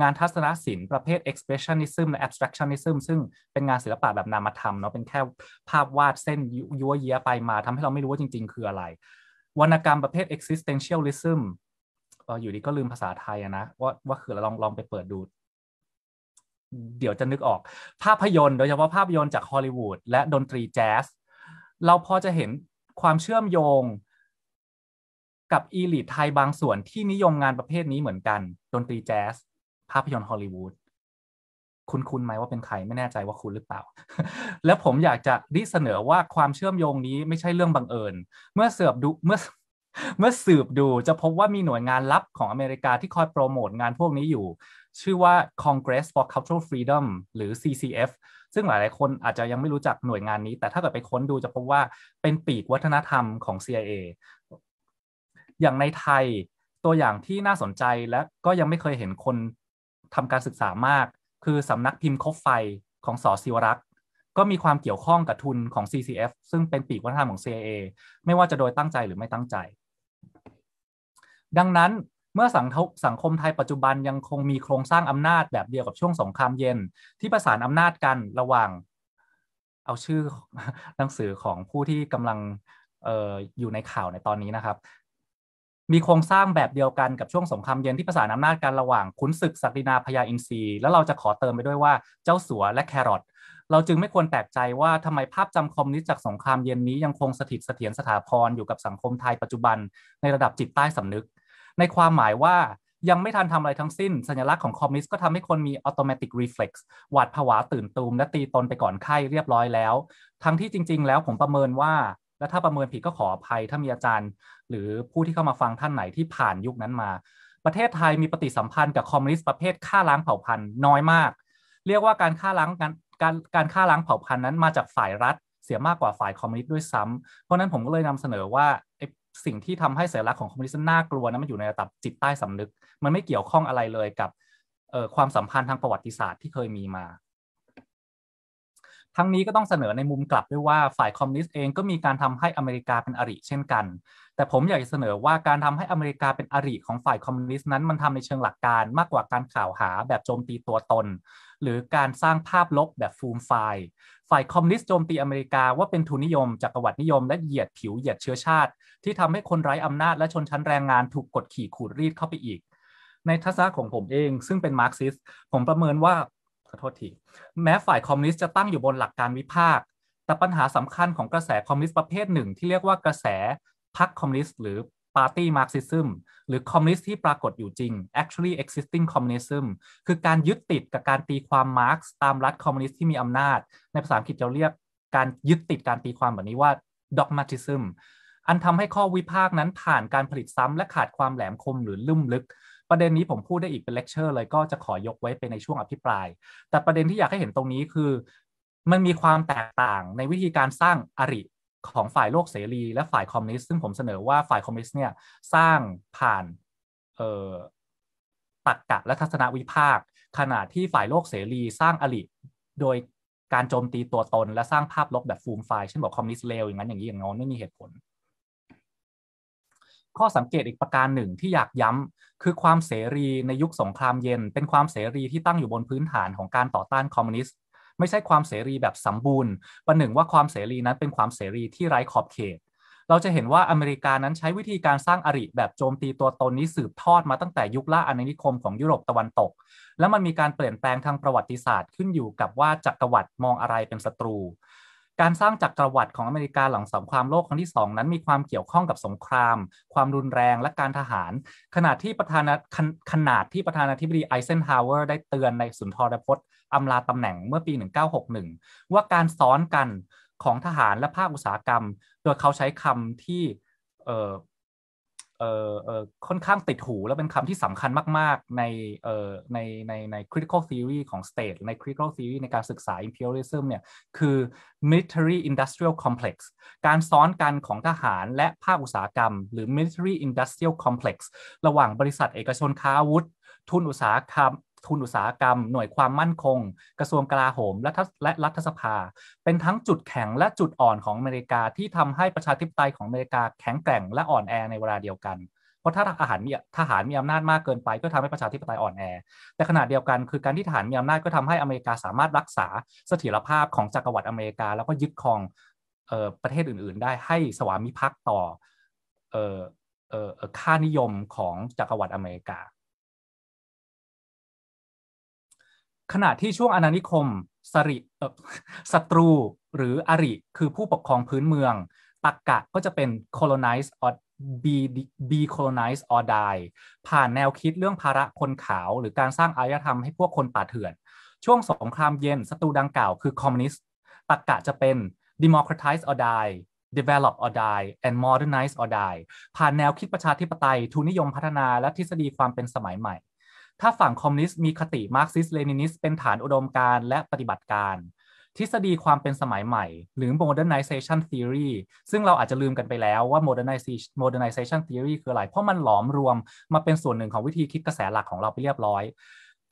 งานทัศนศิลป์ประเภท expressionism และ abstractionism ซึ่งเป็นงานศิลปะแบบนามธรรมเนาะ เป็นแค่ภาพวาดเส้นยั่วเยี้ยไปมา ทำให้เราไม่รู้ว่าจริง ๆ คืออะไร วรรณกรรมประเภท existentialism อยู่ดีก็ลืมภาษาไทยนะ ว่า ว่าคือลองลองไปเปิดดูเดี๋ยวจะนึกออก ภาพยนตร์โดยเฉพาะภาพยนตร์จากฮอลลีวูดและดนตรีแจ๊สเราพอจะเห็นความเชื่อมโยงกับอีลิทไทยบางส่วนที่นิยมงานประเภทนี้เหมือนกันดนตรีแจ๊สภาพยนตร์ฮอลลีวูดคุณคุณไหมว่าเป็นใครไม่แน่ใจว่าคุณหรือเปล่า และผมอยากจะดิเสนอว่าความเชื่อมโยงนี้ไม่ใช่เรื่องบังเอิญเมื่อเสือบดูเมื่อเมื่อสืบดูจะพบว่ามีหน่วยงานลับของอเมริกาที่คอยโปรโมทงานพวกนี้อยู่ ชื่อว่า Congress for Cultural Freedom หรือ CCF ซึ่งหลายหลายคนอาจจะยังไม่รู้จักหน่วยงานนี้ แต่ถ้าเกิดไปค้นดูจะพบว่าเป็นปีกวัฒนธรรมของ CIA อย่างในไทยตัวอย่างที่น่าสนใจและก็ยังไม่เคยเห็นคนทำการศึกษามากคือสำนักพิมพ์คบไฟของสอศิวรักษ์ ก็มีความเกี่ยวข้องกับทุนของ CCF ซึ่งเป็นปีกวัฒนธรรมของ CIA ไม่ว่าจะโดยตั้งใจหรือไม่ตั้งใจ ดังนั้นเมื่อสังคมไทยปัจจุบันยังคงมีโครงสร้างอำนาจแบบเดียวกับช่วงสงครามเย็น ที่ประสานอำนาจกันระหว่างเอาชื่อหนังสือของผู้ที่กำลังอออยู่ในข่าวในตอนนี้นะครับมีโครงสร้างแบบเดียวกันกับช่วงสงครามเย็นที่ประสานอำนาจกันระหว่างขุนศึกศักดินาพญาอินทรีแล้วเราจะขอเติมไปด้วยว่าเจ้าสัวและแครอทเราจึงไม่ควรแปลกใจว่าทำไมภาพจำคอมมิวนิสต์จากสงครามเย็นนี้ยังคงสถิตเสถียรสถาพรอยู่กับสังคมไทยปัจจุบัน ในระดับจิตใต้สำนึก ในความหมายว่ายังไม่ทันทำอะไรทั้งสิ้นสัญลักษณ์ของคอมมิวนิสต์ก็ทำให้คนมีอัตโนมัติรีเฟล็กซ์หวาดผวาตื่นตูม และตีตนไปก่อนไข้เรียบร้อยแล้ว ทั้งที่จริง ๆ แล้วผมประเมินว่า และถ้าประเมินผิดก็ขออภัยถ้ามีอาจารย์หรือผู้ที่เข้ามาฟังท่านไหนที่ผ่านยุคนั้นมา ประเทศไทยมีปฏิสัมพันธ์กับคอมมิวนิสต์ประเภทฆ่าล้างเผ่าพันธุ์น้อยมาก เรียกว่าการฆ่าล้างการการการฆ่าล้างเผ่าพันธุ์นั้นมาจากฝ่ายรัฐ เสียมากกว่าฝ่ายคอมมิวนิสต์ด้วยซ้ำ เพราะนั้นผมก็เลยนำเสนอว่าสิ่งที่ทำให้เสรีลักษณ์ของคอมมิวนิสต์น่ากลัวนั้นมันอยู่ในระดับจิตใต้สำนึก มันไม่เกี่ยวข้องอะไรเลยกับความสัมพันธ์ทางประวัติศาสตร์ที่เคยมีมา ทั้งนี้ก็ต้องเสนอในมุมกลับด้วยว่าฝ่ายคอมมิวนิสต์เองก็มีการทำให้อเมริกาเป็นอริเช่นกันแต่ผมอยากจะเสนอว่าการทำให้อเมริกาเป็นอริของฝ่ายคอมมิวนิสต์นั้น มันทำในเชิงหลักการมากกว่าการข่าวหาแบบโจมตีตัวตน หรือการสร้างภาพลบแบบฟูมไฟล์ฝ่ายคอมมิวนิสต์โจมตีอเมริกาว่าเป็นทุนนิยมจักรวรรดินิยม และเหยียดผิวเหยียดเชื้อชาติ ที่ทำให้คนไร้อำนาจและชนชั้นแรงงานถูกกดขี่ขูดรีดเข้าไปอีก ในทัศนะของผมเอง ซึ่งเป็นมาร์กซิสผมประเมินว่าขอโทษทีแม้ฝ่ายคอมมิวนิสต์จะตั้งอยู่บนหลักการวิพากษ์แต่ปัญหาสำคัญของกระแสคอมมิวนิสต์ประเภทหนึ่ง ที่เรียกว่ากระแสพรรคคอมมิวนิสต์หรือปาร์ตี้มาร์กซิสึมหรือคอมมิวนิสต์ที่ปรากฏอยู่จริง actually existing communism คือการยึดติดกับการตีความมาร์กตามรัฐคอมมิวนิสต์ที่มีอำนาจ ในภาษาอังกฤษเราเรียกการยึดติดการตีความแบบนี้ว่า dogmatism อันทำให้ข้อวิพากษ์นั้นผ่านการผลิตซ้ำ และขาดความแหลมคมหรือลุ่มลึก ประเด็นนี้ผมพูดได้อีกเป็นเลคเชอร์เลยก็จะขอยกไว้เป็นในช่วงอภิปราย แต่ประเด็นที่อยากให้เห็นตรงนี้คือมันมีความแตกต่างในวิธีการสร้างอริของฝ่ายโลกเสรี และฝ่ายคอมมิวนิสต์ซึ่งผมเสนอว่า ฝ่ายคอมมิวนิสต์เนี่ยสร้างผ่านตรรกกะและทัศนวิพากษ์ขณะที่ฝ่ายโลกเสรีสร้างอลิโดยการโจมตีตัวตน และสร้างภาพลบแบบฟูมไฟเช่นบอกคอมมิวนิสต์เลวอย่างนั้นอย่างนี้อย่างงอนไม่มีเหตุผล ข้อสังเกตอีกประการหนึ่งที่อยากย้ำคือความเสรีในยุคสงครามเย็น เป็นความเสรีที่ตั้งอยู่บนพื้นฐานของการต่อต้านคอมมิวนิสต์ไม่ใช่ความเสรีแบบสมบูรณ์ ประหนึ่งว่าความเสรีนั้นเป็นความเสรีที่ไร้ขอบเขต เราจะเห็นว่าอเมริกานั้นใช้วิธีการสร้างอริแบบโจมตีตัวตนนี้สืบทอดมาตั้งแต่ยุคล่าอาณานิคมของยุโรปตะวันตก และมันมีการเปลี่ยนแปลงทางประวัติศาสตร์ขึ้นอยู่กับว่าจักรวรรดิมองอะไรเป็นศัตรูการสร้างจักรวรรดิของอเมริกาหลังสงครามโลกครั้งที่ 2 นั้นมีความเกี่ยวข้องกับสงครามความรุนแรงและการทหารขณะที่ประธานาขนาดที่ประธานาธิบดีไอเซนฮาวเวอร์ได้เตือนในสุนทรพจน์อำลาตำแหน่งเมื่อปี 1961 ว่าการซ้อนกันของทหารและภาคอุตสาหกรรมโดยเขาใช้คำที่เออเออค่อนข้างติดหู และเป็นคำที่สำคัญมากๆในเออในในใน critical theory ของ state ใน critical theory ในการศึกษา imperialism เนี่ยคือ military industrial complex การซ้อนกันของทหารและภาคอุตสาหกรรม หรือ military industrial complex ระหว่างบริษัทเอกชนค้าอาวุธ ทุนอุตสาหกรรมทุนอุตสาหกรรม หน่วยความมั่นคง กระทรวงกลาโหมและและรัฐสภา เป็นทั้งจุดแข็งและจุดอ่อนของอเมริกาที่ทำให้ประชาธิปไตยของอเมริกาแข็งแกร่งและอ่อนแอในเวลาเดียวกัน เพราะถ้าทหารมีทหารมีอำนาจมากเกินไปก็ทำให้ประชาธิปไตยอ่อนแอ แต่ขณะเดียวกันคือการที่ทหารมีอำนาจก็ทำให้อเมริกาสามารถรักษาเสถียรภาพของจักรวรรดิอเมริกา แล้วก็ยึดครองประเทศอื่นๆ ได้ให้สวามิภักดิ์ต่อค่านิยมของจักรวรรดิอเมริกาขณะที่ช่วงอนานิคมสริศัตรู หรืออริ คือผู้ปกครองพื้นเมืองตักกะก็จะเป็น colonize or be be colonize or die ผ่านแนวคิดเรื่องภาระคนขาว หรือการสร้างอารยธรรมให้พวกคนป่าเถื่อน ช่วงสงครามเย็นศัตรูดังกล่าวคือคอมมิวนิสต์ตักกะจะเป็น democratize or die develop or die and modernize or die ผ่านแนวคิดประชาธิปไตยทุนนิยมพัฒนาและทฤษฎีความเป็นสมัยใหม่ถ้าฝั่งคอมมิวนิสต์มีคติ มาร์กซิสเลนินิสเป็นฐานอุดมการและปฏิบัติการ ทฤษฎีความเป็นสมัยใหม่หรือ modernization theory ซึ่งเราอาจจะลืมกันไปแล้วว่า modernization t h e o r y คืออะไร เพราะมันหลอมรวมมาเป็นส่วนหนึ่งของวิธีคิดกระแสหลักของเราไปเรียบร้อย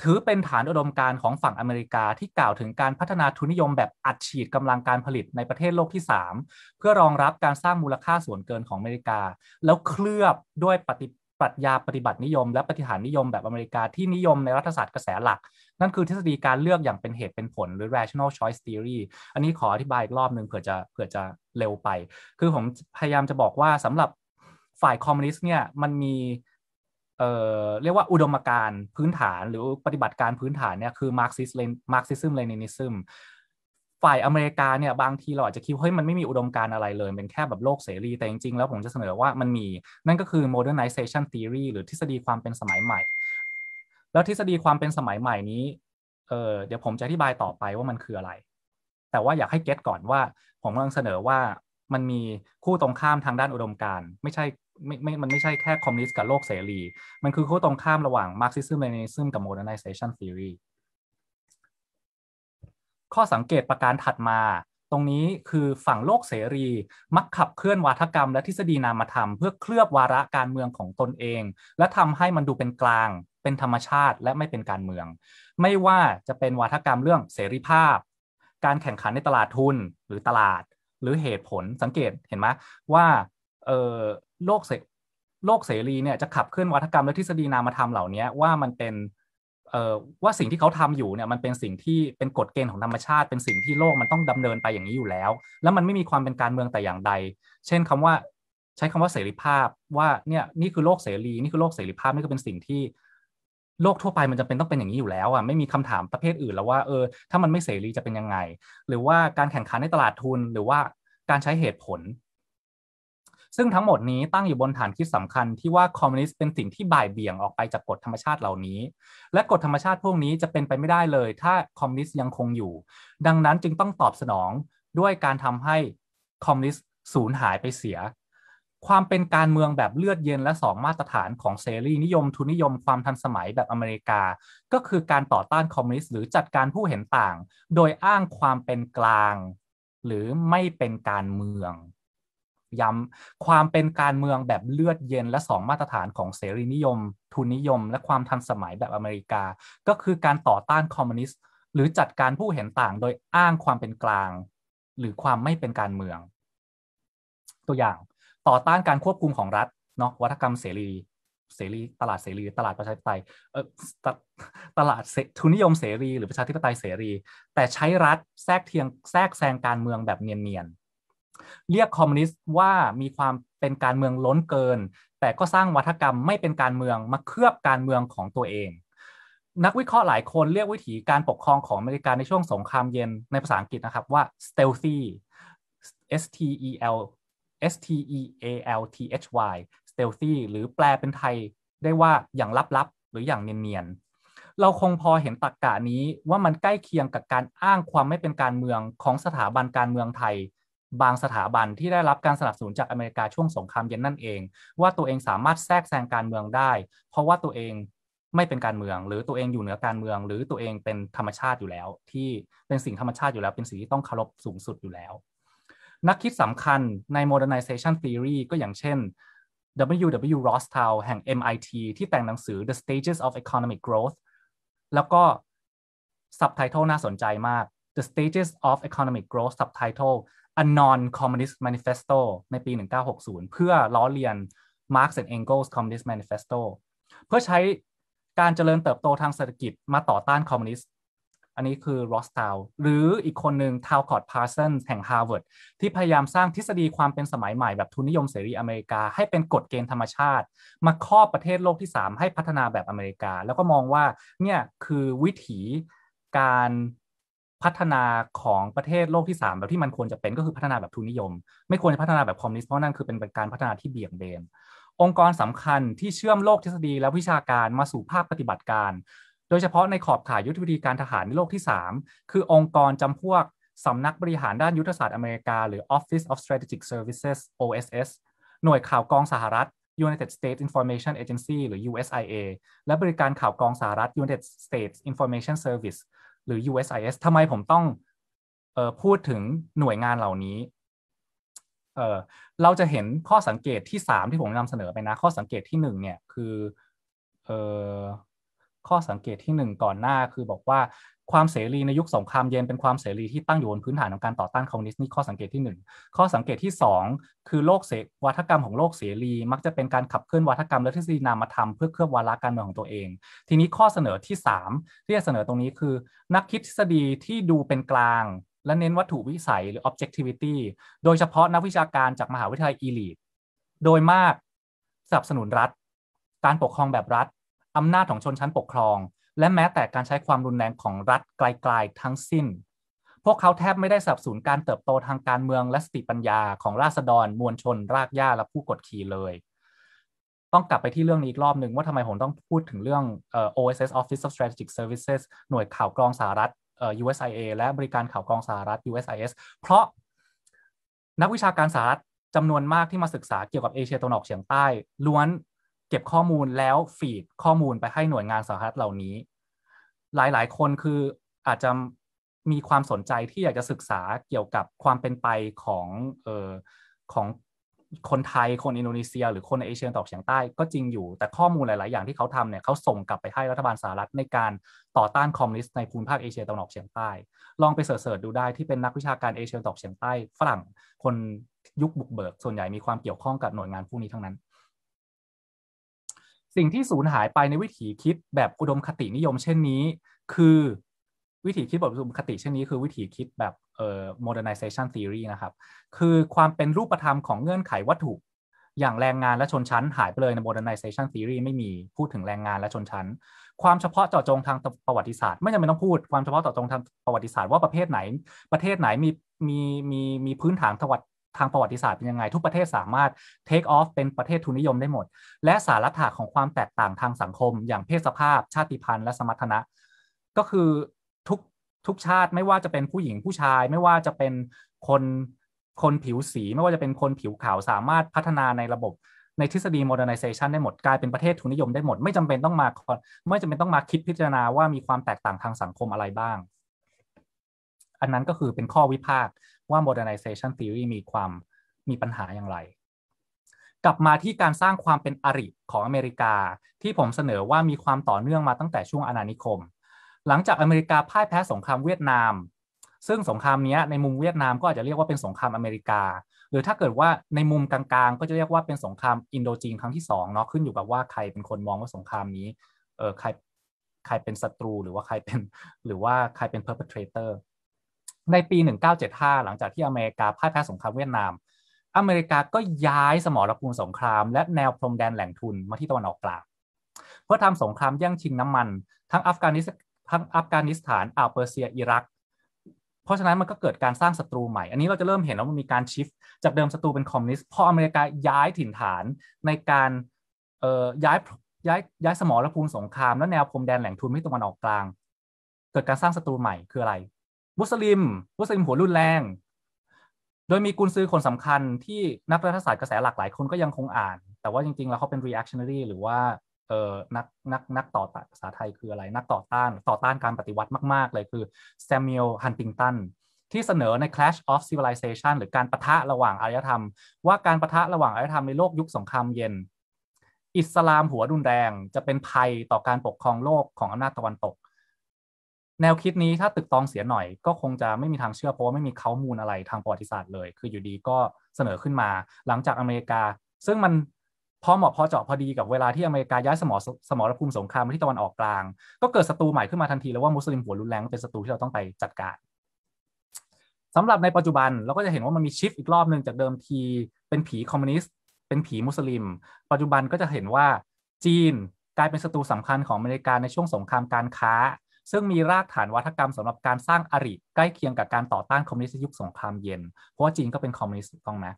ถือเป็นฐานอุดมการของฝั่งอเมริกาที่กล่าวถึงการพัฒนาทุนนิยม แบบอัดฉีดกำลังการผลิตในประเทศโลกที่ 3 เพื่อรองรับการสร้างมูลค่าส่วนเกินของอเมริกา แล้วเคลือบด้วยปฏิปรัชญาปฏิบัตินิยมและปฏิหารนิยมแบบอเมริกาที่นิยมในรัฐศาสตร์กระแสหลัก นั่นคือทฤษฎีการเลือกอย่างเป็นเหตุเป็นผลหรือ rational choice theory อันนี้ขออธิบายอีกรอบหนึ่งเผื่อจะเผื่อจะเร็วไป คือผมพยายามจะบอกว่าสำหรับฝ่ายคอมมิวนิสต์เนี่ยมันมีเเรียกว่าอุดมการณ์พื้นฐานหรือปฏิบัติการพื้นฐานเนี่ยคือมาร์กซิสเลนมาร์กซิซึมเลนินิซึมฝ่ายอเมริกาเนี่ย บางทีเราอาจจะคิด เฮ้ยมันไม่มีอุดมการอะไรเลย เป็นแค่แบบโลกเสรี แต่จริงๆ แล้วผมจะเสนอว่ามันมีนั่นก็คือ modernization theory หรือทฤษฎีความเป็นสมัยใหม่ แล้วทฤษฎีความเป็นสมัยใหม่นี้ เออเดี๋ยวผมจะอธิบายต่อไปว่ามันคืออะไร แต่ว่าอยากให้เก็ตก่อนว่าผมกำลังเสนอว่ามันมีคู่ตรงข้ามทางด้านอุดมการไม่ใช่ไม่ไม่มันไม่ใช่แค่คอมมิวนิสต์กับโลกเสรีมันคือคู่ตรงข้ามระหว่างมาร์กซิซึมเลนิซึมกับ modernization theory ข้อสังเกตประการถัดมาตรงนี้คือฝั่งโลกเสรี มักขับเคลื่อนวาทกรรมและทฤษฎีนามธรรม เพื่อเคลือบวาระการเมืองของตนเอง และทำให้มันดูเป็นกลางเป็นธรรมชาติ และไม่เป็นการเมือง ไม่ว่าจะเป็นวาทกรรมเรื่องเสรีภาพ การแข่งขันในตลาดทุนหรือตลาดหรือเหตุผลสังเกตเห็นไหมว่าโลกเสโลกเสรีเนี่ยจะขับเคลื่อนวัฒกรรมและทฤษฎีนามธรรมเหล่านี้ว่ามันเป็นว่าสิ่งที่เขาทำอยู่เนี่ยมันเป็นสิ่งที่เป็นกฎเกณฑ์ของธรรมชาติ เป็นสิ่งที่โลกมันต้องดำเนินไปอย่างนี้อยู่แล้ว แล้วมันไม่มีความเป็นการเมืองแต่อย่างใด เช่นคำว่าใช้คำว่าเสรีภาพว่าเนี่ยนี่คือโลกเสรี นี่คือโลกเสรีภาพนี่ก็เป็นสิ่งที่โลกทั่วไปมันจะเป็นต้องเป็นอย่างนี้อยู่แล้วอ่ะไม่มีคำถามประเภทอื่นแล้วว่าเออถ้ามันไม่เสรีจะเป็นยังไง หรือว่าการแข่งขันในตลาดทุน หรือว่าการใช้เหตุผลซึ่งทั้งหมดนี้ตั้งอยู่บนฐานคิดสำคัญที่ว่าคอมมิวนิสต์เป็นสิ่งที่บ่ายเบี่ยงออกไปจากกฎธรรมชาติเหล่านี้ และกฎธรรมชาติพวกนี้จะเป็นไปไม่ได้เลยถ้าคอมมิวนิสต์ยังคงอยู่ ดังนั้นจึงต้องตอบสนองด้วยการทำให้คอมมิวนิสต์สูญหายไปเสีย ความเป็นการเมืองแบบเลือดเย็นและสองมาตรฐานของเสรีนิยมทุนนิยมความทันสมัยแบบอเมริกา ก็คือการต่อต้านคอมมิวนิสต์หรือจัดการผู้เห็นต่าง โดยอ้างความเป็นกลาง หรือไม่เป็นการเมืองย้ำความเป็นการเมืองแบบเลือดเย็นและสองมาตรฐานของเสรีนิยม ทุนนิยมและความทันสมัยแบบอเมริกา ก็คือการต่อต้านคอมมิวนิสต์หรือจัดการผู้เห็นต่างโดยอ้างความเป็นกลาง หรือความไม่เป็นการเมือง ตัวอย่างต่อต้านการควบคุมของรัฐเนาะวัฒกรรมเสรีเสรีตลาดเสรีตลาดประชาธิปไตยเออตตลาดทุนนิยมเสรี หรือประชาธิปไตยเสรี แต่ใช้รัฐแทรกเทียงแทรกแซงการเมืองแบบเนียนเรียกคอมมิวนิสต์ว่ามีความเป็นการเมืองล้นเกิน แต่ก็สร้างวัฒกรรมไม่เป็นการเมืองมาเคลือบการเมืองของตัวเอง นักวิเคราะห์หลายคนเรียกวิถีการปกครองของอเมริกาในช่วงสงครามเย็นในภาษาอังกฤษนะครับว่า stealthy S T E L S T E A L T H Y stealthy หรือแปลเป็นไทยได้ว่าอย่างลับๆหรืออย่างเนียนๆเราคงพอเห็นตรกกะนี้ว่ามันใกล้เคียงกับการอ้างความไม่เป็นการเมืองของสถาบันการเมืองไทยบางสถาบันที่ได้รับการสนับสนุนจากอเมริกาช่วงสงครามเย็นนั่นเอง ว่าตัวเองสามารถแทรกแซงการเมืองได้ เพราะว่าตัวเองไม่เป็นการเมืองหรือตัวเองอยู่เหนือการเมือง หรือตัวเองเป็นธรรมชาติอยู่แล้ว ที่เป็นสิ่งธรรมชาติอยู่แล้วเป็นสิ่งที่ต้องเคารพสูงสุดอยู่แล้ว นักคิดสำคัญใน modernization theory ก็อย่างเช่น W.W. Rostow แห่ง MIT ที่แต่งหนังสือ The Stages of Economic Growth แล้วก็ subtitle น่าสนใจมาก The Stages of Economic Growth subtitle อันนอนคอมมิวนิสต์มานิเฟสโตในปี 1960 เพื่อล้อเลียน Marx and Engels Communist Manifesto เพื่อใช้การเจริญเติบโตทางเศรษฐกิจมาต่อต้านคอมมิวนิสต์อันนี้คือรอสทาวหรืออีกคนหนึ่งทาวคอร์ดพาร์สันแห่งฮาร์วาร์ดที่พยายามสร้างทฤษฎีความเป็นสมัยใหม่แบบทุนนิยมเสรีอเมริกาให้เป็นกฎเกณฑ์ธรรมชาติมาครอบประเทศโลกที่ 3 ให้พัฒนาแบบอเมริกา แล้วก็มองว่าเนี่ยคือวิถีการพัฒนาของประเทศโลกที่ 3 แบบที่มันควรจะเป็นก็คือพัฒนาแบบทุนนิยม ไม่ควรจะพัฒนาแบบคอมมิวนิสต์เพราะนั่นคือเป็นการพัฒนาที่เบี่ยงเบนองค์กรสำคัญที่เชื่อมโลกทฤษฎีและวิชาการมาสู่ภาคปฏิบัติการ โดยเฉพาะในขอบข่ายยุทธวิธีการทหารในโลกที่ 3 คือองค์กรจำพวกสำนักบริหารด้านยุทธศาสตร์อเมริกาหรือ Office of Strategic Services OSS หน่วยข่าวกองสหรัฐ United States Information Agency หรือ USIA และบริการข่าวกองสหรัฐ United States Information Service หรือ USIS ทำไมผมต้องออพูดถึงหน่วยงานเหล่านี้เเราจะเห็นข้อสังเกตที่สามที่ผมนำเสนอไปนะ ข้อสังเกตที่หนึ่งเนี่ยคือออข้อสังเกตที่หนึ่งก่อนหน้าคือบอกว่าความเสรีในยุคสงครามเย็นเป็นความเสรีที่ตั้งอยู่บนพื้นฐานของการต่อต้านคอมมิวนิสต์นี่ข้อสังเกตที่1ข้อสังเกตที่ 2 คือโลกเสวัฒกรรมของโลกเสรี มักจะเป็นการขับเคลื่อนวัฒกรรม และทฤษฎีนามธรรมเพื่อเคลือบวาระการเมืองของตัวเอง ทีนี้ข้อเสนอที่3ที่จะเสนอตรงนี้คือ นักคิดทฤษฎีที่ดูเป็นกลางและเน้นวัตถุวิสัยหรือ objectivity โดยเฉพาะนักวิชาการจากมหาวิทยาลัยอีลีทโดยมากสนับสนุนรัฐ การปกครองแบบรัฐอำนาจของชนชั้นปกครองและแม้แต่การใช้ความรุนแรงของรัฐไกลๆทั้งสิ้น พวกเขาแทบไม่ได้สับสนการเติบโตทางการเมืองและสติปัญญาของราษฎร มวลชน รากหญ้าและผู้กดขี่เลย ต้องกลับไปที่เรื่องนี้อีกรอบหนึ่งว่าทำไมผมต้องพูดถึงเรื่อง OSS Office of Strategic Services หน่วยข่าวกรองสหรัฐ USIA และบริการข่าวกรองสหรัฐ USIS เพราะนักวิชาการสหรัฐจำนวนมากที่มาศึกษาเกี่ยวกับเอเชียตะวันออกเฉียงใต้ล้วนเก็บข้อมูลแล้วฟีดข้อมูลไปให้หน่วยงานสาธารณเหล่านี้ หลายๆ คนคืออาจจะมีความสนใจที่อยากจะศึกษาเกี่ยวกับความเป็นไปของเออของคนไทยคนอินโดนีเซีย หรือคนในเอเชียตะวันออกเฉียงใต้ก็จริงอยู่ แต่ข้อมูลหลายๆ อย่างที่เขาทำเนี่ยเขาส่งกลับไปให้รัฐบาลสหรัฐ ในการต่อต้านคอมมิวนิสต์ในภูมิภาคเอเชียตะวันออกเฉียงใต้ ลองไปเสิร์ชดูได้ที่เป็นนักวิชาการเอเชียตะวันออกเฉียงใต้ฝรั่งคนยุคบุกเบิก ส่วนใหญ่มีความเกี่ยวข้องกับหน่วยงานพวกนี้ทั้งนั้นสิ่งที่สูญหายไปในวิถีคิดแบบอุดมคตินิยม เช่นนี้คือวิถีคิดแบบอุดมคติเช่นนี้ คือวิถีคิดแบบเอ่อ modernization theory นะครับ คือความเป็นรูปธรรมของเงื่อนไขวัตถุ อย่างแรงงานและชนชั้น หายไปเลยใน modernization theory ไม่มีพูดถึงแรงงานและชนชั้น ความเฉพาะเจาะจงทางประวัติศาสตร์ไม่จำเป็นต้องพูดความเฉพาะเจาะจงทางประวัติศาสตร์ว่าประเภทไหน ประเทศไหนมีมีมีมีพื้นฐานทวัตทางประวัติศาสตร์เป็นยังไง ทุกประเทศสามารถ take off เป็นประเทศทุนนิยมได้หมด และสาระถาของความแตกต่างทางสังคม อย่างเพศสภาพ ชาติพันธุ์ และสมรรถนะ ก็คือทุกทุกชาติไม่ว่าจะเป็นผู้หญิงผู้ชายไม่ว่าจะเป็นคนคนผิวสี ไม่ว่าจะเป็นคนผิวขาวสามารถพัฒนาในระบบ ในทฤษฎี modernization ได้หมดกลายเป็นประเทศทุนนิยมได้หมดไม่จำเป็นต้องมาไม่จำเป็นต้องมาคิดพิจารณาว่ามีความแตกต่างทางสังคมอะไรบ้าง อันนั้นก็คือเป็นข้อวิพากษ์ว่า modernization theory มีความมีปัญหาอย่างไร กลับมาที่การสร้างความเป็นอริของอเมริกาที่ผมเสนอว่ามีความต่อเนื่องมาตั้งแต่ช่วงอาณานิคม หลังจากอเมริกาพ่ายแพ้สงครามเวียดนาม ซึ่งสงครามนี้ในมุมเวียดนามก็อาจจะเรียกว่าเป็นสงครามอเมริกา หรือถ้าเกิดว่าในมุมกลางๆ ก็จะเรียกว่าเป็นสงครามอินโดจีน ครั้งที่2เนาะขึ้นอยู่กับว่าใครเป็นคนมองว่าสงครามนี้เออใครใครเป็นศัตรู หรือว่าใครเป็นหรือว่าใครเป็น p e r เ e t ท a t o r ในปี 1975 หลังจากที่อเมริกาพ่ายแพ้สงครามเวียดนาม อเมริกาก็ย้ายสมรภูมิสงครามและแนวพรมแดนแหล่งทุนมาที่ตะวันออกกลาง เพื่อทำสงครามแย่งชิงน้ำมัน ทั้งอัฟกานิสทั้งอัฟกานิสถานอ่าวเปอร์เซียอิรัก เพราะฉะนั้นมันก็เกิดการสร้างศัตรูใหม่ อันนี้เราจะเริ่มเห็นว่ามันมีการชิฟจากเดิมศัตรูเป็นคอมมิวนิสต์พออเมริกาย้ายถิ่นฐานในการย้ายย้ายย้ายสมรภูมิสงครามและแนวพรมแดนแหล่งทุนที่ตะวันออกกลาง เกิดการสร้างศัตรูใหม่คืออะไรมุสลิม มุสลิมหัวรุนแรง โดยมีกุนซื้อคนสำคัญที่นักรัฐศาสตร์กระแสหลากหลายคนก็ยังคงอ่าน แต่ว่าจริงๆ แล้วเขาเป็น reactionary หรือว่าเออนักนักนักต่อต้านภาษาไทยคืออะไร นักต่อต้านต่อต้านการปฏิวัติมากๆเลยคือแซมเมลฮันติงตันที่เสนอใน Clash of Civilization หรือการประทะระหว่างอารยธรรม ว่าการประทะระหว่างอารยธรรมในโลกยุคสงครามเย็นอิสลามหัวรุนแรง จะเป็นภัยต่อการปกครองโลกของอำนาจตะวันตกแนวคิดนี้ถ้าตึกตองเสียหน่อยก็คงจะไม่มีทางเชื่อเพราะว่าไม่มีข้อมูลอะไรทางประวัติศาสตร์เลย คืออยู่ดีก็เสนอขึ้นมาหลังจากอเมริกา ซึ่งมันพอเหมาะพอเจาะพอดีกับเวลาที่อเมริกาย้ายสมรสมรภูมิสงครามไปที่ตะวันออกกลางก็เกิดศัตรูใหม่ขึ้นมาทันทีแล้วว่ามุสลิมหัวรุนแรงเป็นศัตรูที่เราต้องไปจัดการสำหรับในปัจจุบันเราก็จะเห็นว่ามันมีชิฟอีกรอบหนึ่งจากเดิมทีเป็นผีคอมมิวนิสต์เป็นผีมุสลิม ปัจจุบันก็จะเห็นว่าจีนกลายเป็นศัตรูสำคัญของอเมริกาในช่วงสงครามการค้าซึ่งมีรากฐานวัฒกรรมสำหรับการสร้างอริใกล้เคียงกับการต่อต้านคอมมิวนิสต์ยุคสงครามเย็น เพราะว่าจีนก็เป็นคอมมิวนิสต์ต้องนะ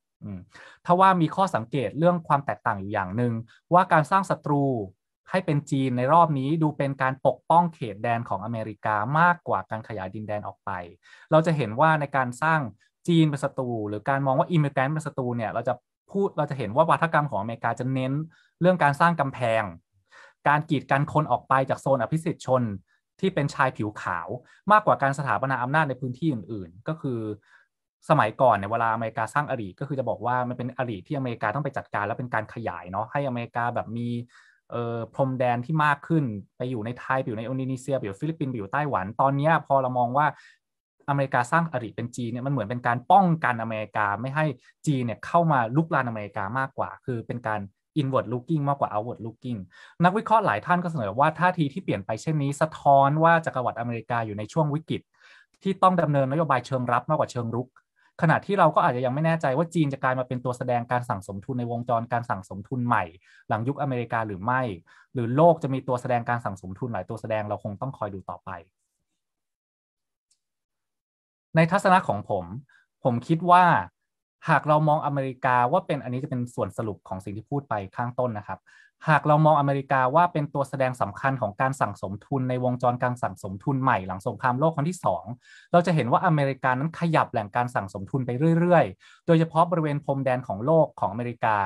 ถ้าว่ามีข้อสังเกตเรื่องความแตกต่างอยู่อย่างหนึ่งว่าการสร้างศัตรูให้เป็นจีนในรอบนี้ดูเป็นการปกป้องเขตแดนของอเมริกามากกว่าการขยายดินแดนออกไป เราจะเห็นว่าในการสร้างจีนเป็นศัตรู หรือการมองว่าอิมเมอรนเป็นศัตรูเนี่ยเราจะพูดเราจะเห็นว่าวัฒกรรมของอเมริกาจะเน้น เรื่องการสร้างกำแพง การกีดกันคนออกไปจากโซนอภิสิทธิชนที่เป็นชายผิวขาวมากกว่าการสถาปนาอำนาจในพื้นที่อื่น ๆ ก็คือ สมัยก่อนเนี่ยเวลาอเมริกาสร้างอริก็คือจะบอกว่ามันเป็นอริที่อเมริกาต้องไปจัดการแล้วเป็นการขยายเนาะให้อเมริกาแบบมีเอ่อพรมแดนที่มากขึ้น ไปอยู่ในไทยไปอยู่ในอินโดนีเซียไปอยู่ฟิลิปปินส์ไปอยู่ไต้หวันตอนนี้พอเรามองว่าอเมริกาสร้างอริเป็นจีนเนี่ยมันเหมือนเป็นการป้องกันอเมริกาไม่ให้จีนเนี่ยเข้ามาลุกลานอเมริกามากกว่า คือเป็นการ inward looking มากกว่า outward looking นักวิเคราะห์หลายท่านก็เสนอว่าท่าทีที่เปลี่ยนไปเช่นนี้สะท้อนว่าจักรวรรดิอเมริกาอยู่ในช่วงวิกฤตที่ต้องดำเนินนโยบายเชิงรับมากกว่าเชิงรุก ขณะที่เราก็อาจจะยังไม่แน่ใจว่าจีนจะกลายมาเป็นตัวแสดงการสั่งสมทุนในวงจรการสั่งสมทุนใหม่ หลังยุคอเมริกาหรือไม่ หรือโลกจะมีตัวแสดงการสั่งสมทุนหลายตัวแสดงเราคงต้องคอยดูต่อไป ในทัศนะของผมผมคิดว่าหากเรามองอเมริกาว่าเป็นอันนี้จะเป็นส่วนสรุปของสิ่งที่พูดไปข้างต้นนะครับ หากเรามองอเมริกาว่าเป็นตัวแสดงสำคัญของการสั่งสมทุนในวงจรการสั่งสมทุนใหม่ หลังสงครามโลกครั้งที่ 2 เราจะเห็นว่าอเมริกานั้นขยับแหล่งการสั่งสมทุนไปเรื่อยๆ โดยเฉพาะบริเวณพรมแดนของโลกของอเมริกา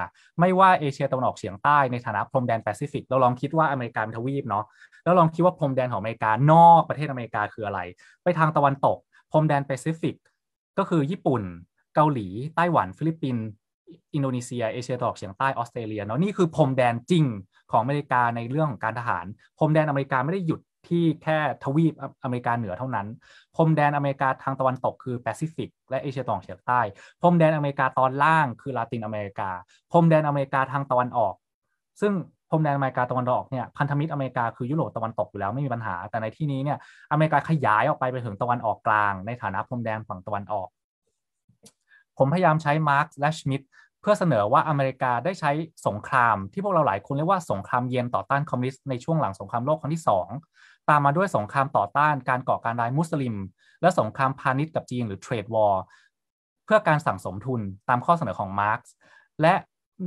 ไม่ว่าเอเชียตะวันออกเฉียงใต้ในฐานะ พรมแดนแปซิฟิกเราลองคิดว่าอเมริกาเป็นทวีปเนาะ แล้วลองคิดว่าพรมแดนของอเมริกานอกประเทศอเมริกาคืออะไร ไปทางตะวันตก พรมแดนแปซิฟิกก็คือญี่ปุ่นเกาหลีไต้หวัน ฟิลิปปินส์อินโดนีเซียเอเชียตะวันออกเฉียงใต้ออสเตรเลียเนาะนี่คือพรมแดนจริงของอเมริกาในเรื่องของการทหารพรมแดนอเมริกาไม่ได้หยุดที่แค่ทวีปอเมริกาเหนือเท่านั้นพรมแดนอเมริกาทางตะวันตกคือแปซิฟิกและเอเชียตะวันออกเฉียงใต้ พรมแดนอเมริกาตอนล่างคือลาตินอเมริกาพรมแดนอเมริกาทางตะวันออก ซึ่งพรมแดนอเมริกาตะวันออกเนี่ยพันธมิตรอเมริกาคือยุโรปตะวันตกอยู่แล้วไม่มีปัญหา แต่ในที่นี้เนี่ยอเมริกาขยายออกไปไปถึงตะวันออกกลาง ในฐานะพรมแดนฝั่งตะวันออกผมพยายามใช้มาร์กและชมิดเพื่อเสนอว่าอเมริกาได้ใช้สงคราม ที่พวกเราหลายคนเรียกว่าสงครามเย็นต่อต้านคอมมิวนิสต์ในช่วงหลังสงครามโลกครั้งที่ 2 ตามมาด้วยสงครามต่อต้านการก่อการร้ายมุสลิม และสงครามพาณิชย์กับจีนหรือเทรดวอร์เพื่อการสั่งสมทุนตามข้อเสนอของมาร์กและ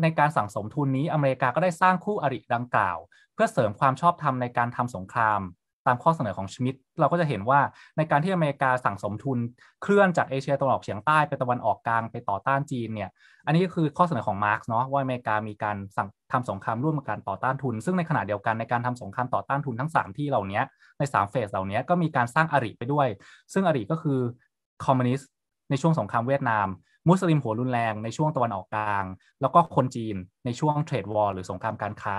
ในการสั่งสมทุนนี้ อเมริกาก็ได้สร้างคู่อริดังกล่าว เพื่อเสริมความชอบธรรมในการทำสงครามตามข้อเสนอของชมิดเราก็จะเห็นว่าในการที่อเมริกาสั่งสมทุนเคลื่อนจากเอเชียตะวันออกเฉียงใต้ไปตะวันออกกลางไปต่อต้านจีนเนี่ย อันนี้ก็คือข้อเสนอของมาร์กเนาะว่าอเมริกามีการสั่งทำสงครามร่วมกัรต่อต้านทุนซึ่งในขณะเดียวกันในการทำสงครามต่อต้านทุนทั้ง 3 ที่เหล่านี้ใน3เฟสเหล่านี้ก็มีการสร้างอริไปด้วย ซึ่งอริก็คือคอมมิวนิสต์ในช่วงสงครามเวียดนาม มุสลิมหัวรุนแรงในช่วงตะวันออกกลาง แล้วก็คนจีน ในช่วงเทรดวอร์หรือสงครามการค้า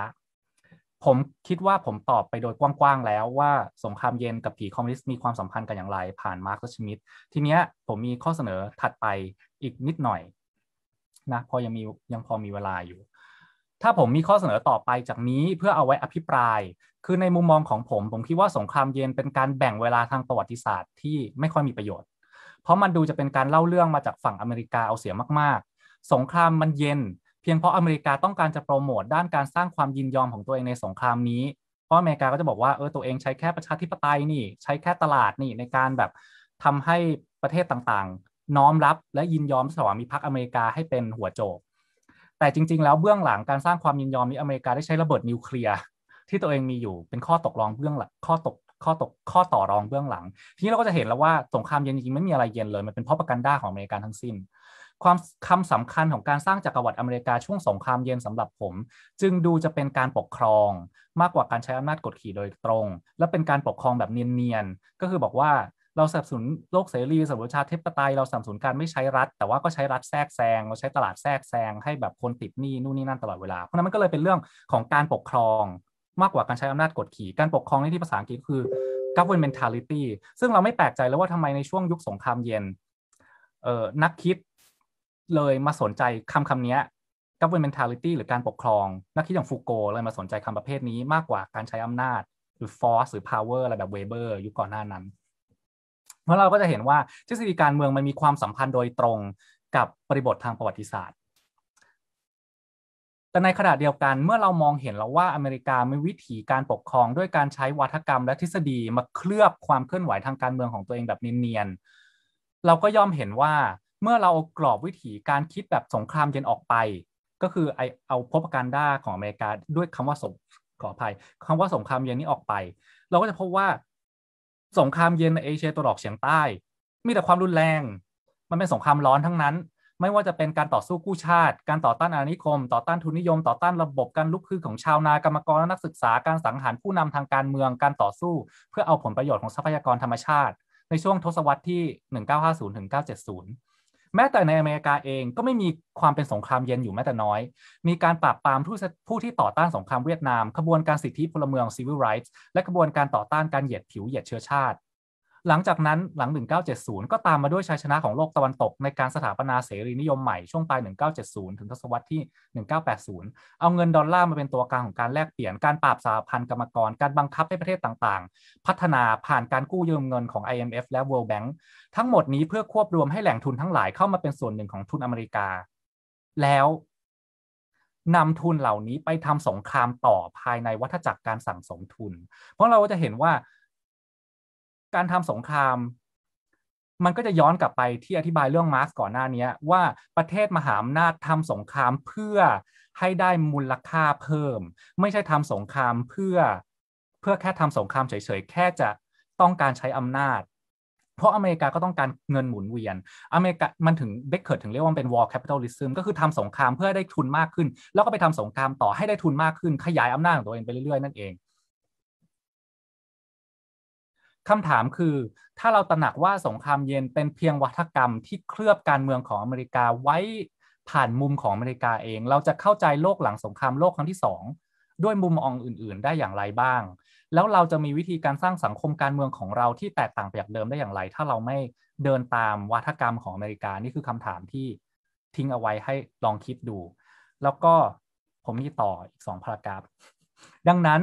ผมคิดว่าผมตอบไปโดยกว้างๆแล้วว่าสงครามเย็นกับผีคอมมิวนิสต์มีความสัมพันธ์กันอย่างไรผ่านมาร์กละชมิดทีเนี้ยผมมีข้อเสนอถัดไปอีกนิดหน่อยนะพอยังมียังพอมีเวลาอยู่ ถ้าผมมีข้อเสนอต่อไปจากนี้เพื่อเอาไว้อภิปรายคือในมุมมองของผมผมคิดว่าสงครามเย็นเป็นการแบ่งเวลาทางประวัติศาสตร์ที่ไม่ค่อยมีประโยชน์ เพราะมันดูจะเป็นการเล่าเรื่องมาจากฝั่งอเมริกาเอาเสียมากๆ สงครามมันเย็นเพียงเพราะอเมริกาต้องการจะโปรโมทด้านการสร้างความยินยอมของตัวเองในสงครามนี้ เพราะอเมริกาก็จะบอกว่าเออตัวเองใช้แค่ประชาธิปไตยนี่ ใช้แค่ตลาดนี่ในการแบบทำให้ประเทศต่างๆ น้อมรับและยินยอมสวามิภักดิ์อเมริกาให้เป็นหัวโจก แต่จริง ๆ แล้วเบื้องหลังการสร้างความยินยอมนี้อเมริกาได้ใช้ระเบิดนิวเคลียร์ที่ตัวเองมีอยู่เป็นข้อตกลงเบื้องหลังข้อตกข้อตกข้อต่อรองเบื้องหลัง ทีนี้เราก็จะเห็นแล้วว่าสงครามเย็นจริงๆไม่มีอะไรเย็นเลยมันเป็นเพราะประกันด้าของอเมริกาทั้งสิ้นความคำสำคัญของการสร้างจักรวรรดิอเมริกาช่วงสงครามเย็นสำหรับผม จึงดูจะเป็นการปกครองมากกว่าการใช้อำนาจกดขี่โดยตรง และเป็นการปกครองแบบเนียนๆก็คือบอกว่าเราสับสนโลกเสรีสมรชาติเปไตยเราสับสนนการไม่ใช้รัฐ แต่ว่าก็ใช้รัฐแทรกแซงเราใช้ตลาดแทรกแซงให้แบบคนติดหนี้นู่นนี่นั่นตลอดเวลาเพราะนั้นมันก็เลยเป็นเรื่องของการปกครองมากกว่าการใช้อำนาจกดขี่ การปกครองในที่ภาษาอังกฤษคือ governmentality ซึ่งเราไม่แปลกใจแล้วว่าทำไมในช่วงยุคสงครามเย็นนักคิดเลยมาสนใจคำคำนี้ governmentality หรือการปกครอง นักคิดอย่างฟูโกเลยมาสนใจคำประเภทนี้มากกว่าการใช้อำนาจ หรือ force หรือ power อะไรแบบเวเบอร์ยุคก่อนหน้านั้นเพราะเราก็จะเห็นว่าทฤษฎีการเมืองมันมีความสัมพันธ์โดยตรงกับบริบททางประวัติศาสตร์ แต่ในขณะเดียวกันเมื่อเรามองเห็นแล้วว่าอเมริกามีวิถีการปกครองด้วยการใช้วัฒกรรม และทฤษฎีมาเคลือบความเคลื่อนไหวทางการเมืองของตัวเองแบบเนียนๆเราก็ย่อมเห็นว่าเมื่อเรากรอบวิถีการคิดแบบสงครามเย็นออกไป ก็คือไอเอาพบการด้าของอเมริกาด้วยคำว่าสงขออภัย คำว่าสงครามเย็นนี้ออกไป เราก็จะพบว่า สงครามเย็นในเอเชียตะวันออกเฉียงใต้ มีแต่ความรุนแรง มันเป็นสงครามร้อนทั้งนั้น ไม่ว่าจะเป็นการต่อสู้กู้ชาติ การต่อต้านอาณานิคม ต่อต้านทุนนิยม ต่อต้านระบบการลุกคืนของชาวนากรรมกรและนักศึกษาการสังหารผู้นำทางการเมืองการต่อสู้ เพื่อเอาผลประโยชน์ของทรัพยากรธรรมชาติ ในช่วงทศวรรษที่1950ถึง970แม้แต่ในอเมริกาเองก็ไม่มีความเป็นสงครามเย็นอยู่แม้แต่น้อย มีการปราบปรามผู้ผู้ที่ต่อต้านสงครามเวียดนาม ขบวนการสิทธิพลเมือง civil rights และขบวนการต่อต้านการเหยียดผิวเหยียดเชื้อชาติหลังจากนั้นหลัง 1970 ก็ตามมาด้วยชัยชนะของโลกตะวันตกในการสถาปนาเสรีนิยมใหม่ ช่วงปลาย 1970 ถึงทศวรรษที่ 1980 เอาเงินดอลลาร์มาเป็นตัวกลางของการแลกเปลี่ยนการปราบสาพันธ์กรรมกร การบังคับให้ประเทศต่างๆ พัฒนาผ่านการกู้ยืมเงินของ IMF และ World Bank ทั้งหมดนี้เพื่อควบรวมให้แหล่งทุนทั้งหลายเข้ามาเป็นส่วนหนึ่งของทุนอเมริกา แล้วนำทุนเหล่านี้ไปทำสงครามต่อภายในวัฏจักรการสั่งสมทุน เพราะเราจะเห็นว่าการทำสงคราม มันก็จะย้อนกลับไปที่อธิบายเรื่องมาร์กก่อนหน้านี้ว่าประเทศมหาอำนาจทำสงครามเพื่อให้ได้มูลค่าเพิ่ม ไม่ใช่ทำสงครามเพื่อเพื่อแค่ทำสงครามเฉยๆแค่จะต้องการใช้อำนาจ เพราะอเมริกาก็ต้องการเงินหมุนเวียนอเมริกามันถึงเบคเกิดถึงเรียกว่าเป็นวอลแคปิตอลลิซึมก็คือทำสงครามเพื่อได้ทุนมากขึ้น แล้วก็ไปทำสงครามต่อให้ได้ทุนมากขึ้น ขยายอำนาจของตัวเองไปเรื่อยๆนั่นเองคำถามคือถ้าเราตระหนักว่าสงครามเย็นเป็นเพียงวัฒกรรมที่เคลือบการเมืองของอเมริกาไว้ผ่านมุมของอเมริกาเอง เราจะเข้าใจโลกหลังสงครามโลกครั้งที่สองด้วยมุมมองอื่น ๆ ได้อย่างไรบ้าง แล้วเราจะมีวิธีการสร้างสังคมการเมืองของเราที่แตกต่างไปจากเดิมได้อย่างไร ถ้าเราไม่เดินตามวัฒกรรมของอเมริกานี่คือคำถามที่ทิ้งเอาไว้ให้ลองคิดดู แล้วก็ผมมีต่ออีกสองพารากราฟดังนั้น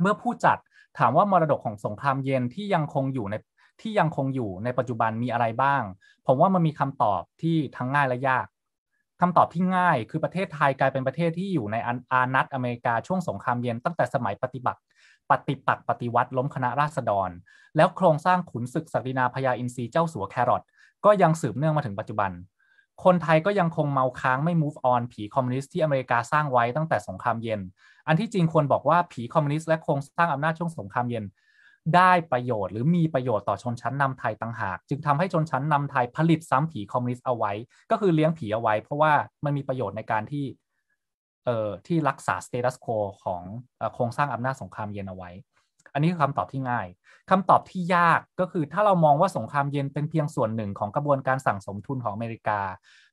เมื่อผู้จัดถามว่ามรดกของสงครามเย็นที่ยังคงอยู่ในที่ยังคงอยู่ในปัจจุบันมีอะไรบ้างผมว่ามันมีคำตอบที่ทั้งง่ายและยาก คำตอบที่ง่ายคือประเทศไทยกลายเป็นประเทศที่อยู่ในอาณัตอเมริกาช่วงสงครามเย็นตั้งแต่สมัยปฏิบัติ ปฏิปักษ์ปฏิวัติล้มคณะราษฎร แล้วโครงสร้างขุนศึกศักดินาพญาอินทรีเจ้าสัวแครอทก็ยังสืบเนื่องมาถึงปัจจุบันคนไทยก็ยังคงเมาค้างไม่ move on ผีคอมมิวนิสต์ที่อเมริกาสร้างไว้ตั้งแต่สงครามเย็น อันที่จริงควรบอกว่าผีคอมมิวนิสต์และโครงสร้างอำนาจช่วงสงครามเย็นได้ประโยชน์หรือมีประโยชน์ต่อชนชั้นนำไทยต่างหาก จึงทำให้ชนชั้นนำไทยผลิตซ้ำผีคอมมิวนิสต์เอาไว้ ก็คือเลี้ยงผีเอาไว้ เพราะว่ามันมีประโยชน์ในการที่ เอ่อ ที่รักษาสเตตัสโคของโครงสร้างอำนาจสงครามเย็นเอาไว้อันนี้คือคำตอบที่ง่าย คำตอบที่ยากก็คือถ้าเรามองว่าสงครามเย็นเป็นเพียงส่วนหนึ่งของกระบวนการสั่งสมทุนของอเมริกา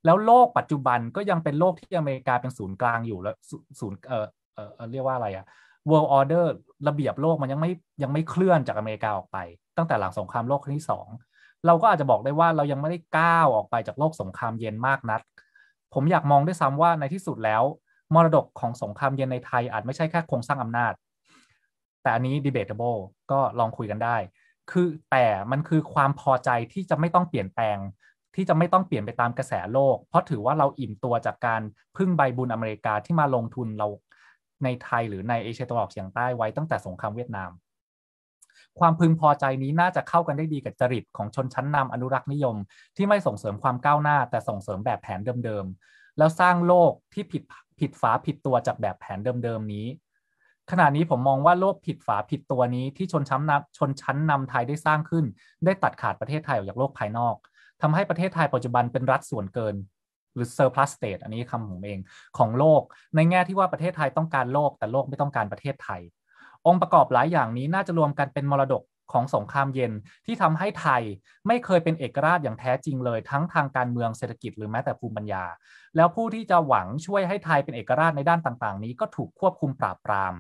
แล้วโลกปัจจุบันก็ยังเป็นโลกที่อเมริกาเป็นศูนย์กลางอยู่แล้วศูนย์เออเออเรียกว่าอะไรอะ world order ระเบียบโลกมันยังไม่ยังไม่เคลื่อนจากอเมริกาออกไปตั้งแต่หลังสงครามโลกครั้งที่สองเราก็อาจจะบอกได้ว่าเรายังไม่ได้ก้าวออกไปจากโลกสงครามเย็นมากนัก ผมอยากมองด้วยซ้ำว่าในที่สุดแล้วมรดกของสงครามเย็นในไทยอาจไม่ใช่แค่โครงสร้างอำนาจแต่อันนี้ debatable ก็ลองคุยกันได้ คือแต่มันคือความพอใจที่จะไม่ต้องเปลี่ยนแปลง ที่จะไม่ต้องเปลี่ยนไปตามกระแสโลก เพราะถือว่าเราอิ่มตัวจากการพึ่งใบบุญอเมริกาที่มาลงทุนเราในไทยหรือในเอเชียตะวันออกเฉียงใต้ไว้ตั้งแต่สงครามเวียดนาม ความพึงพอใจนี้น่าจะเข้ากันได้ดีกับจริต ของชนชั้นนำอนุรักษ์นิยมที่ไม่ส่งเสริมความก้าวหน้าแต่ส่งเสริมแบบแผนเดิมๆ แล้วสร้างโลกที่ผิดผิดฝาผิดตัวจากแบบแผนเดิมๆนี้ขณะนี้ผมมองว่าโลกผิดฝาผิดตัวนี้ที่ชนชั้นนำชนชั้นนำไทยได้สร้างขึ้น ได้ตัดขาดประเทศไทยออกจากโลกภายนอก ทำให้ประเทศไทยปัจจุบันเป็นรัฐส่วนเกิน หรือ surplus state อันนี้คำผมเองของโลกในแง่ที่ว่าประเทศไทยต้องการโลกแต่โลกไม่ต้องการประเทศไทย องค์ประกอบหลายอย่างนี้น่าจะรวมกันเป็นมรดกของสงครามเย็นที่ทำให้ไทยไม่เคยเป็นเอกราชอย่างแท้จริงเลยทั้งทางการเมืองเศรษฐกิจหรือแม้แต่ภูมิปัญญาแล้วผู้ที่จะหวังช่วยให้ไทยเป็นเอกราชในด้านต่างๆนี้ก็ถูกควบคุมปราบปราม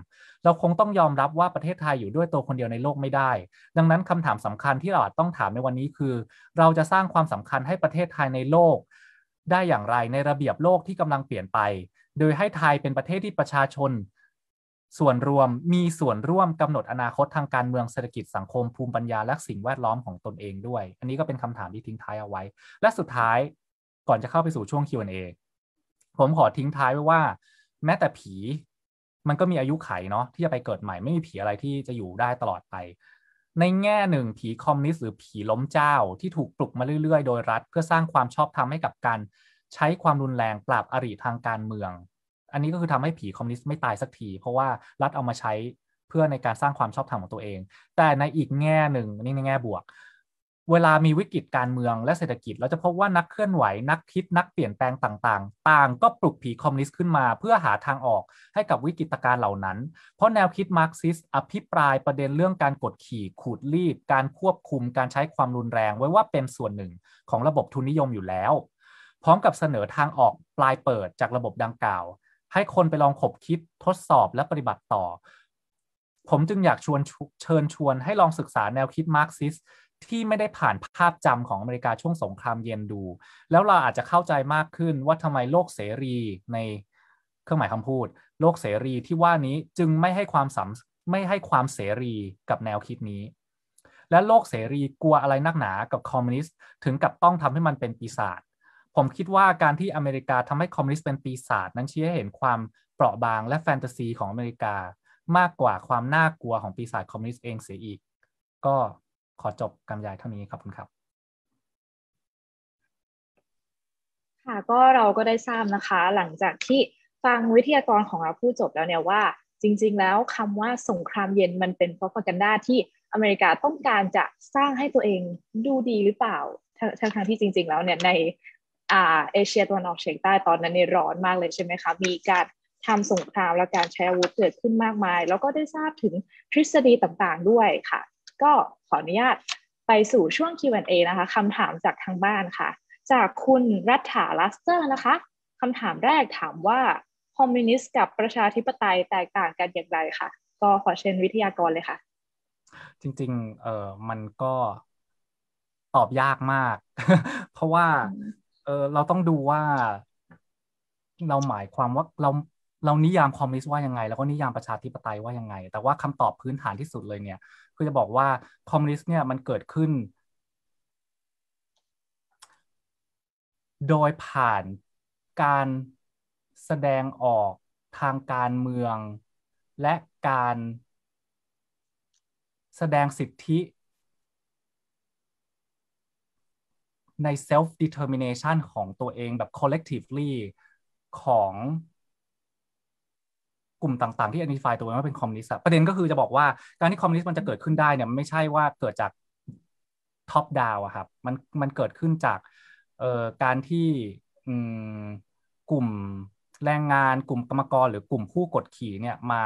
เราคงต้องยอมรับว่าประเทศไทยอยู่ด้วยตัวคนเดียวในโลกไม่ได้ ดังนั้นคำถามสำคัญที่เราต้องถามในวันนี้คือ เราจะสร้างความสำคัญให้ประเทศไทยในโลก ได้อย่างไรในระเบียบโลกที่กำลังเปลี่ยนไป โดยให้ไทยเป็นประเทศที่ประชาชนส่วนรวมมีส่วนร่วมกำหนดอนาคตทางการเมืองเศรษฐกิจสังคมภูมิปัญญาและสิ่งแวดล้อมของตนเองด้วย อันนี้ก็เป็นคำถามที่ทิ้งท้ายเอาไว้และสุดท้ายก่อนจะเข้าไปสู่ช่วง Q&A ผมขอทิ้งท้ายไว้ว่าแม้แต่ผีมันก็มีอายุไขเนาะที่จะไปเกิดใหม่ไม่มีผีอะไรที่จะอยู่ได้ตลอดไป ในแง่หนึ่งผีคอมมิวนิสต์หรือผีล้มเจ้า ที่ถูกปลุกมาเรื่อย ๆ โดยรัฐ เพื่อสร้างความชอบธรรมให้กับการ ใช้ความรุนแรงปราบอริทางการเมืองอันนี้ก็คือทำให้ผีคอมมิวนิสต์ไม่ตายสักทีเพราะว่ารัฐเอามาใช้เพื่อในการสร้างความชอบธรรมของตัวเอง แต่ในอีกแง่หนึ่งนี่ในแง่บวก เวลามีวิกฤตการเมืองและเศรษฐกิจเราจะพบว่านักเคลื่อนไหวนักคิดนักเปลี่ยนแปลงต่าง ๆ ต่างก็ปลุกผีคอมมิวนิสต์ขึ้นมาเพื่อหาทางออกให้กับวิกฤตการเหล่านั้น เพราะแนวคิดมาร์กซิสอภิปรายประเด็นเรื่องการกดขี่ขูดรีดการควบคุมการใช้ความรุนแรงไว้ว่าเป็นส่วนหนึ่งของระบบทุนนิยมอยู่แล้ว พร้อมกับเสนอทางออกปลายเปิดจากระบบดังกล่าวให้คนไปลองขบคิดทดสอบและปฏิบัติต่อ ผมจึงอยากชวนเชิญชวนให้ลองศึกษาแนวคิดมาร์กซิสที่ไม่ได้ผ่านภาพจำของ อเมริกาช่วงสงครามเย็นดู แล้วเราอาจจะเข้าใจมากขึ้นว่าทำไมโลกเสรีในเครื่องหมายคำพูด โลกเสรีที่ว่านี้จึงไม่ให้ความสำไม่ให้ความเสรีกับแนวคิดนี้ และโลกเสรีกลัวอะไรนักหนากับคอมมิวนิสต์ถึงกับต้องทำให้มันเป็นปีศาจผมคิดว่าการที่อเมริกาทำให้คอมมิวนิสต์เป็นปีศาจนั้นชี้ให้เห็นความเปราะบางและแฟนตาซีของอเมริกา มากกว่าความน่ากลัวของปีศาจคอมมิวนิสต์เองเสียอีก ก็ขอจบการยายเท่านี้ครับคุณครับค่ะก็เราก็ได้ทราบนะคะ หลังจากที่ฟังวิทยากรของเราพูดจบแล้วเนี่ยว่าจริงๆแล้วคำว่าสงครามเย็นมันเป็นเพราะพกันดาที่อเมริกาต้องการจะสร้างให้ตัวเองดูดีหรือเปล่าทั้งที่จริง ๆแล้วเนี่ยในอาเอเชียตะวันออกเฉียงใต้ตอนนั้นในร้อนมากเลยใช่ไหมคะ มีการทำสงครามและการใช้อาวุธเกิดขึ้นมากมาย แล้วก็ได้ทราบถึงทฤษฎีต่างๆด้วยค่ะ ก็ขออนุญาตไปสู่ช่วง Q&A นะคะคำถามจากทางบ้านค่ะ จากคุณรัฐาลัสเตอร์นะคะคำถามแรกถามว่า คอมมิวนิสต์กับประชาธิปไตยแตกต่างกันอย่างไรค่ะ ก็ขอเชิญวิทยากรเลยค่ะ จริงๆเออมันก็ตอบยากมาก เพราะว่าเออเราต้องดูว่าเราหมายความว่าเราเรานิยามคอมมิวนิสต์ว่ายังไงแล้วก็นิยามประชาธิปไตยว่ายังไง แต่ว่าคำตอบพื้นฐานที่สุดเลยเนี่ยคือจะบอกว่าคอมมิวนิสต์เนี่ยมันเกิดขึ้น โดยผ่านการแสดงออกทางการเมืองและการแสดงสิทธิใน self determination ของตัวเองแบบ collectively ของกลุ่มต่างๆ ที่ identify ตัวเองว่าเป็นคอมมิวนิสต์ประเด็นก็คือจะบอกว่าการที่คอมมิวนิสต์มันจะเกิดขึ้นได้เนี่ยไม่ใช่ว่าเกิดจากท็อปดาวอะครับมันมันเกิดขึ้นจากเอ่อการที่กลุ่มแรงงานกลุ่มกรรมกรหรือกลุ่มผู้กดขี่เนี่ยมา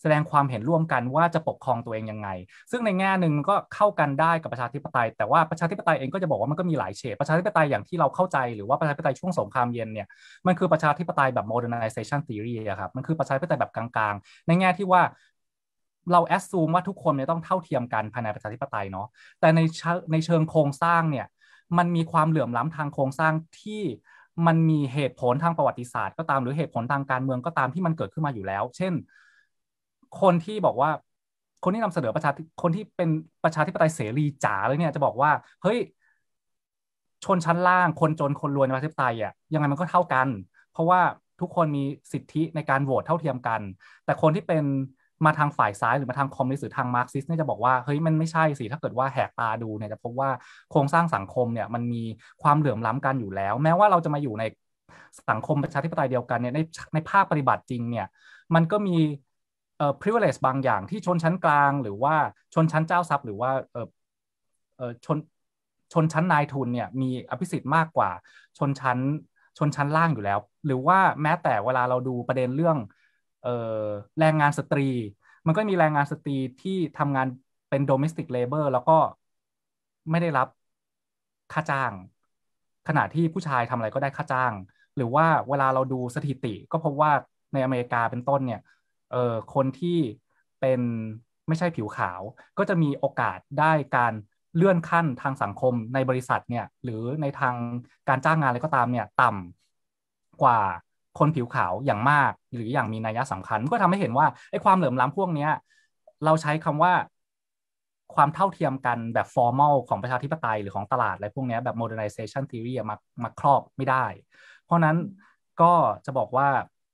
แสดงความเห็นร่วมกันว่าจะปกครองตัวเองยังไง ซึ่งในแง่หนึ่งก็เข้ากันได้กับประชาธิปไตย แต่ว่าประชาธิปไตยเองก็จะบอกว่ามันก็มีหลายเฉดประชาธิปไตยอย่างที่เราเข้าใจหรือว่าประชาธิปไตยช่วงสงครามเย็นเนี่ย มันคือประชาธิปไตยแบบ modernization theory ครับ มันคือประชาธิปไตยแบบกลางๆ ในแง่ที่ว่าเราแอดซูมว่าทุกคนเนี่ยต้องเท่าเทียมกันภายในประชาธิปไตยเนาะ แต่ในในเชิงโครงสร้างเนี่ย มันมีความเหลื่อมล้ำทางโครงสร้างที่มันมีเหตุผลทางประวัติศาสตร์ ก็ตามหรือเหตุผลทางการเมืองก็ตามที่มันเกิดขึ้นมาอยู่แล้ว เช่นคนที่บอกว่าคนที่นำเสนอประชาคนที่เป็นประชาธิปไตยเสรีจ๋าเลยเนี่ยจะบอกว่าเฮ้ยชนชั้นล่างคนจนคนรวยในประชาธิปไตยอ่ะยังไงมันก็เท่ากัน เพราะว่าทุกคนมีสิทธิในการโหวตเท่าเทียมกัน แต่คนที่เป็นมาทางฝ่ายซ้ายหรือมาทางคอมมิวนิสต์หรือทางมาร์กซิสเนี่ยจะบอกว่าเฮ้ยมันไม่ใช่สิถ้าเกิดว่าแหกตาดูเนี่ยจะพบว่าโครงสร้างสังคมเนี่ยมันมีความเหลื่อมล้ำกันอยู่แล้ว แม้ว่าเราจะมาอยู่ในสังคมประชาธิปไตยเดียวกันเนี่ยในในภาคปฏิบัติจริงเนี่ยมันก็มีเอ่อ privilege บางอย่างที่ชนชั้นกลางหรือว่าชนชั้นเจ้าทรัพย์หรือว่าเอ่อเอ่อชนชนชั้นนายทุนเนี่ยมีอภิสิทธิ์มากกว่าชนชั้นชนชั้นล่างอยู่แล้ว หรือว่าแม้แต่เวลาเราดูประเด็นเรื่องเอ่อแรงงานสตรี มันก็มีแรงงานสตรีที่ทำงานเป็น domestic labor แล้วก็ไม่ได้รับค่าจ้าง ขณะที่ผู้ชายทำอะไรก็ได้ค่าจ้าง หรือว่าเวลาเราดูสถิติ ก็พบว่าในอเมริกาเป็นต้นเนี่ยเอ่อคนที่เป็นไม่ใช่ผิวขาวก็จะมีโอกาสได้การเลื่อนขั้นทางสังคมในบริษัทเนี่ยหรือในทางการจ้างงานอะไรก็ตามเนี่ยต่ำกว่าคนผิวขาวอย่างมากหรืออย่างมีนัยสำคัญก็ทำให้เห็นว่าไอ้ความเหลื่อมล้ำพวกเนี้ยเราใช้คำว่าความเท่าเทียมกันแบบฟอร์มอลของประชาธิปไตยหรือของตลาดอะไรพวกนี้แบบ modernization theory มามาครอบไม่ได้ เพราะนั้นก็จะบอกว่า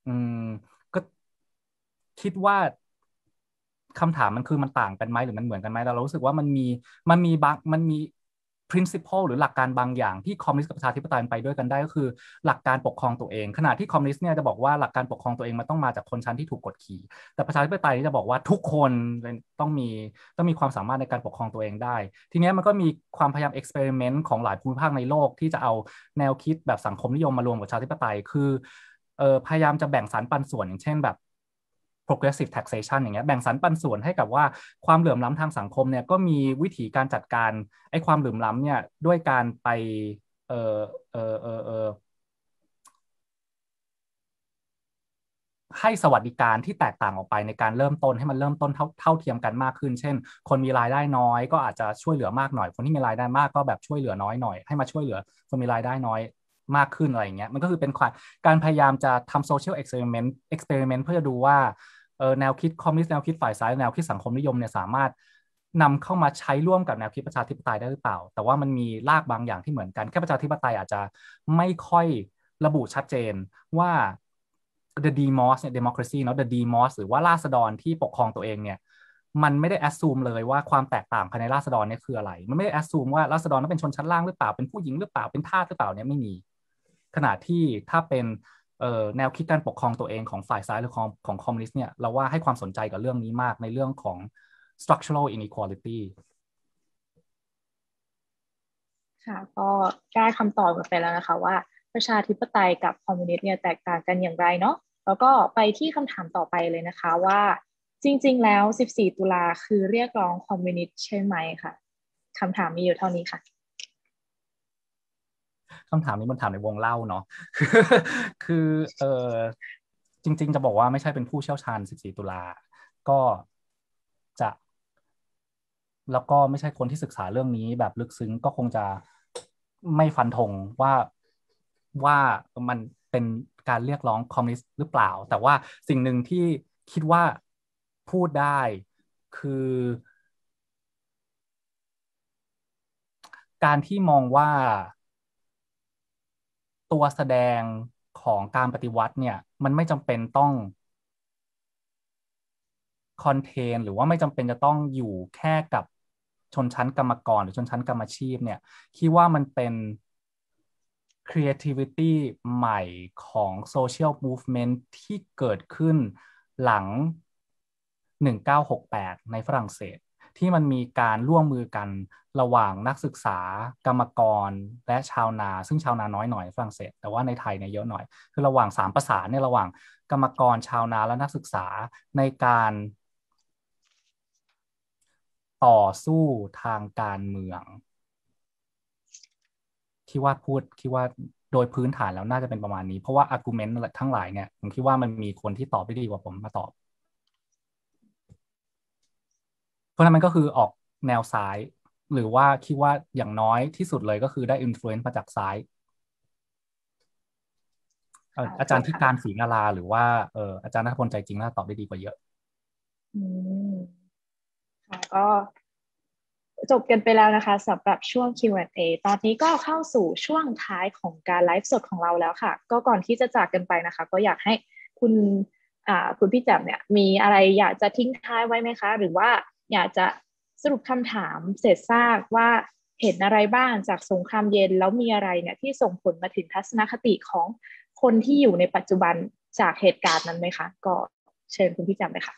อืมคิดว่าคำถามมันคือ มันต่างกันไหมหรือมันเหมือนกันไหมแต่เรารู้สึกว่ามันมีมันมีบางมันมี principle หรือหลักการบางอย่าง ที่คอมมิวนิสต์กับประชาธิปไตยไปด้วยกันได้ ก็คือหลักการปกครองตัวเองขณะที่คอมมิวนิสต์เนี่ยจะบอกว่าหลักการปกครองตัวเอง มันต้องมาจากคนชั้นที่ถูกกดขี่ แต่ประชาธิปไตยนี่จะบอกว่าทุกคนต้องมีต้องมีความสามารถในการปกครองตัวเองได้ทีนี้มันก็มีความพยายามเอ็กซ์เพร์เมนต์ของหลายภูมิภาคในโลก ที่จะเอาแนวคิดแบบสังคมนิยมมารวมกับประชาธิปไตย คือพยายามจะแบ่งสรรปันส่วน อย่างเช่นแบบ progressive taxation อย่างเงี้ยแบ่งสรรปันส่วนให้กับว่าความเหลื่อมล้ำทางสังคมเนี่ยก็มีวิธีการจัดการไอ้ความเหลื่อมล้ำเนี่ย ด้วยการไปเออเออเออเออให้สวัสดิการที่แตกต่างออกไปในการเริ่มต้นให้มันเริ่มต้นเท่าเท่าเทียมกันมากขึ้น เช่น คนมีรายได้น้อย ก็อาจจะช่วยเหลือมากหน่อยคนที่มีรายได้มากก็แบบช่วยเหลือน้อยหน่อย ให้มาช่วยเหลือคนมีรายได้น้อยมากขึ้นอะไรเงี้ยมันก็คือเป็นความการพยายามจะทำโซเชียลเอ็กซ์เพร์เมนต์เอ็กซ์เพร์เมนต์เพื่อจะดูว่าแนวคิดคอมมิวนิสต์แนวคิดฝ่ายซ้าย แนวคิดสังคมนิยมเนี่ยสามารถนำเข้ามาใช้ร่วมกับแนวคิดประชาธิปไตยได้หรือเปล่า แต่ว่ามันมีรากบางอย่างที่เหมือนกัน แค่ประชาธิปไตยอาจจะไม่ค่อยระบุชัดเจนว่า the demos เนี่ย democracy เนาะ the demos หรือว่าราษฎรที่ปกครองตัวเองเนี่ยมันไม่ได้แอสซูมเลยว่าความแตกต่างภายในราษฎรเนี่ยคืออะไร มันไม่ได้แอสซูมว่าราษฎรนั้นเป็นชนชั้นล่างหรือเปล่าเป็นผู้หญิงหรือเปล่าเป็นทาสหรือเปล่าเนี่ยไม่มีขณะที่ถ้าเป็นแนวคิดการปกครองตัวเองของฝ่ายซ้ายหรือของของคอมมิวนิสต์เนี่ยเราว่าให้ความสนใจกับเรื่องนี้มากในเรื่องของ structural inequality ค่ะ ก็ได้คำตอบกันไปแล้วนะคะว่า ประชาธิปไตยกับคอมมิวนิสต์เนี่ยแตกต่างกันอย่างไรเนาะแล้วก็ไปที่คำถามต่อไปเลยนะคะว่า จริง ๆ แล้ว 14 ตุลาคือเรียกร้องคอมมิวนิสต์ใช่ไหมคะคำถามมีอยู่เท่านี้ค่ะคำถามนี้มันถามในวงเล่าเนาะคือ เออจริงๆ จะบอกว่าไม่ใช่เป็นผู้เชี่ยวชาญ14ตุลา ก็จะ แล้วก็ไม่ใช่คนที่ศึกษาเรื่องนี้แบบลึกซึ้งก็คงจะไม่ฟันธงว่า ว่ามันเป็นการเรียกร้องคอมมิวนิสต์หรือเปล่า แต่ว่าสิ่งหนึ่งที่คิดว่าพูดได้คือ การที่มองว่าตัวแสดงของการปฏิวัติ เนี่ย มัน ไม่จำเป็นต้อง คอนเทน หรือว่าไม่จำเป็นจะต้องอยู่แค่กับชนชั้นกรรมกร หรือชนชั้นกรรมชีพเนี่ย คิด ว่ามันเป็น creativity ใหม่ของ social movement ที่เกิดขึ้นหลัง 1968 ในฝรั่งเศสที่มันมีการร่วมมือกันระหว่างนักศึกษา กรรมกรและชาวนา ซึ่งชาวนาน้อยหน่อยฝรั่งเศสแต่ว่าในไทยเนี่ยเยอะหน่อย คือระหว่างสามาเนี่ยระหว่างกรรมกรชาวนาและนักศึกษาในการต่อสู้ทางการเมืองคิดว่าพูด คิดว่าโดยพื้นฐานแล้วน่าจะเป็นประมาณนี้ เพราะว่าอาร์กิวเมนต์ทั้งหลายเนี่ยผมคิดว่ามันมีคนที่ตอบได้ดีกว่าผมมาตอบเพราะนั้นมันก็คือออกแนวซ้าย หรือว่าคิดว่าอย่างน้อยที่สุดเลยก็คือได้อิมโฟเอนซ์มาจากซ้าย อาจารย์ที่การศรีนาราหรือว่าเอออาจารย์นัทพลใจจริงน่าตอบได้ดีกว่าเยอะอืมก็ จบกันไปแล้วนะคะสำหรับช่วง Q&A ตอนนี้ก็เข้าสู่ช่วงท้ายของการไลฟ์สดของเราแล้วค่ะ ก็ก่อนที่จะจากกันไปนะคะ ก็อยากให้คุณคุณพี่แจ่มเนี่ย มีอะไรอยากจะทิ้งท้ายไว้ไหมคะ หรือว่าอยากจะสรุปคำถามเสร็จซากว่าเห็นอะไรบ้างจากสงครามเย็นแล้วมีอะไรเนี่ยที่ส่งผลมาถึงทัศนคติของคนที่อยู่ในปัจจุบันจากเหตุการณ์นั้นไหมคะก็เชิญคุณพี่จำเลยค่ะ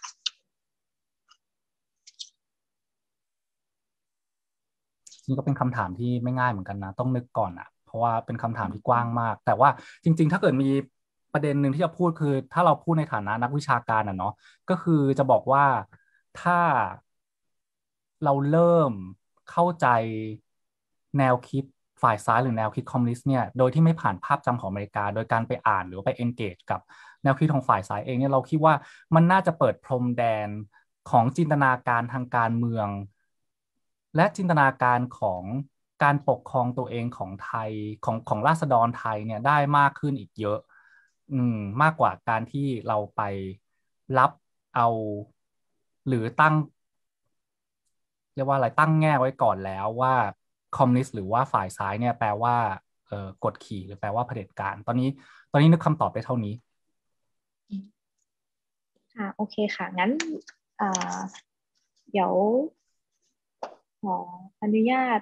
นี่ก็เป็นคำถามที่ไม่ง่ายเหมือนกันนะ ต้องนึกก่อนอะเพราะว่าเป็นคำถามที่กว้างมาก แต่ว่าจริง ๆ ถ้าเกิดมีประเด็นหนึ่งที่จะพูดคือถ้าเราพูดในฐานะนักวิชาการอะเนาะก็คือจะบอกว่าถ้าเราเริ่มเข้าใจแนวคิดฝ่ายซ้ายหรือแนวคิดคอมมิวนิสต์เนี่ยโดยที่ไม่ผ่านภาพจำของอเมริกา โดยการไปอ่านหรือไป engage กับ แนวคิดของฝ่ายซ้ายเองเนี่ยเราคิดว่ามันน่าจะเปิดพรมแดนของจินตนาการทางการเมือง และจินตนาการของการปกครองตัวเองของไทยของของราษฎรไทยเนี่ยได้มากขึ้นอีกเยอะอืมมากกว่าการที่เราไปรับเอาหรือตั้งเรียกว่าอะไรตั้งแง่ไว้ก่อนแล้วว่าคอมมิวนิสต์หรือว่าฝ่ายซ้ายเนี่ยแปลว่ากดขี่หรือแปลว่าเผด็จการ ตอนนี้ ตอนนี้นึกคำตอบได้เท่านี้ ค่ะโอเคค่ะ งั้นเดี๋ยว ขออนุญาต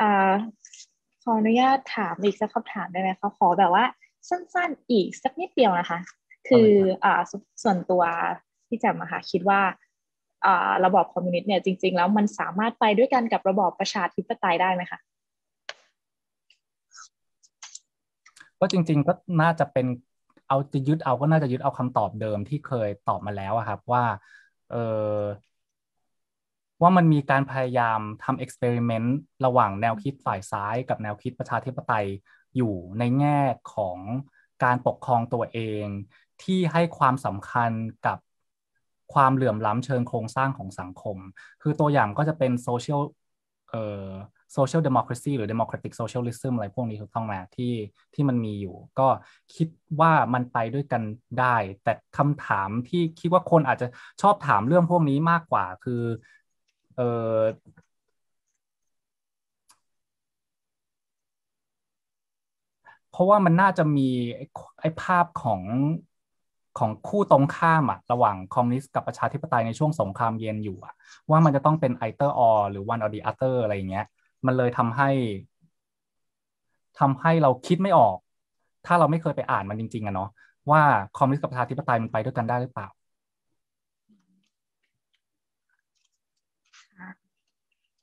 อขออนุญาตถามอีกสักคำถามได้ไหมคะ ขอแบบว่าสั้นๆอีกสักนิดเดียวนะคะ คืออส่วนตัวพี่แจมอะค่ะคิดว่าระบอบคอมมิวนิสต์เนี่ยจริงๆแล้วมันสามารถไปด้วยกันกับระบอบประชาธิปไตยได้ไหมคะ ก็จริงๆก็น่าจะเป็นเอาจะยึดเอาก็น่าจะยึดเอาคำตอบเดิมที่เคยตอบมาแล้วครับว่าเออว่ามันมีการพยายามทำเอ็กซ์เพร์เมนต์ระหว่างแนวคิดฝ่ายซ้ายกับแนวคิดประชาธิปไตยอยู่ในแง่ของการปกครองตัวเองที่ให้ความสำคัญกับความเหลื่อมล้ำเชิงโครงสร้างของสังคม คือตัวอย่างก็จะเป็นโซเชียล เอ่อ โซเชียลเดโมคราซีหรือเดโมคราติกโซเชียลิซึมอะไรพวกนี้ถูกต้องไหมที่ที่มันมีอยู่ ก็คิดว่ามันไปด้วยกันได้ แต่คำถามที่คิดว่าคนอาจจะชอบถามเรื่องพวกนี้มากกว่าคือ เออเพราะว่ามันน่าจะมีไอ้ภาพของของคู่ตรงข้ามอะระหว่างคอมมิวนิสต์กับประชาธิปไตยในช่วงสงครามเย็นอยู่อะว่ามันจะต้องเป็นไอเตอร์ออหรือวันออดีอัตเตอร์อะไรอย่างเงี้ยมันเลยทำให้ ทำให้เราคิดไม่ออก ถ้าเราไม่เคยไปอ่านมันจริงๆอะเนาะว่าคอมมิวนิสต์กับประชาธิปไตยมันไปด้วยกันได้หรือเปล่า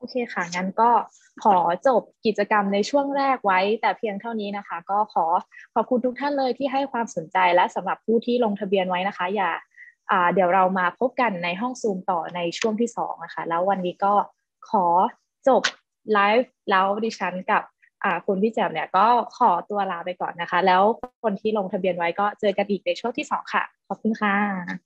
โอเคค่ะงั้นก็ขอจบกิจกรรมในช่วงแรกไว้ แต่เพียงเท่านี้นะคะ ก็ขอขอบคุณทุกท่านเลยที่ให้ความสนใจและสำหรับผู้ที่ลงทะเบียนไว้นะคะอย่าเดี๋ยวเรามาพบกันในห้องซูมต่อในช่วงที่2นะคะแล้ววันนี้ก็ขอจบไลฟ์แล้วดิฉันกับคุณพี่แจ่มเนี่ยก็ขอตัวลาไปก่อนนะคะแล้วคนที่ลงทะเบียนไว้ก็เจอกันอีกในช่วงที่2ค่ะขอบคุณค่ะ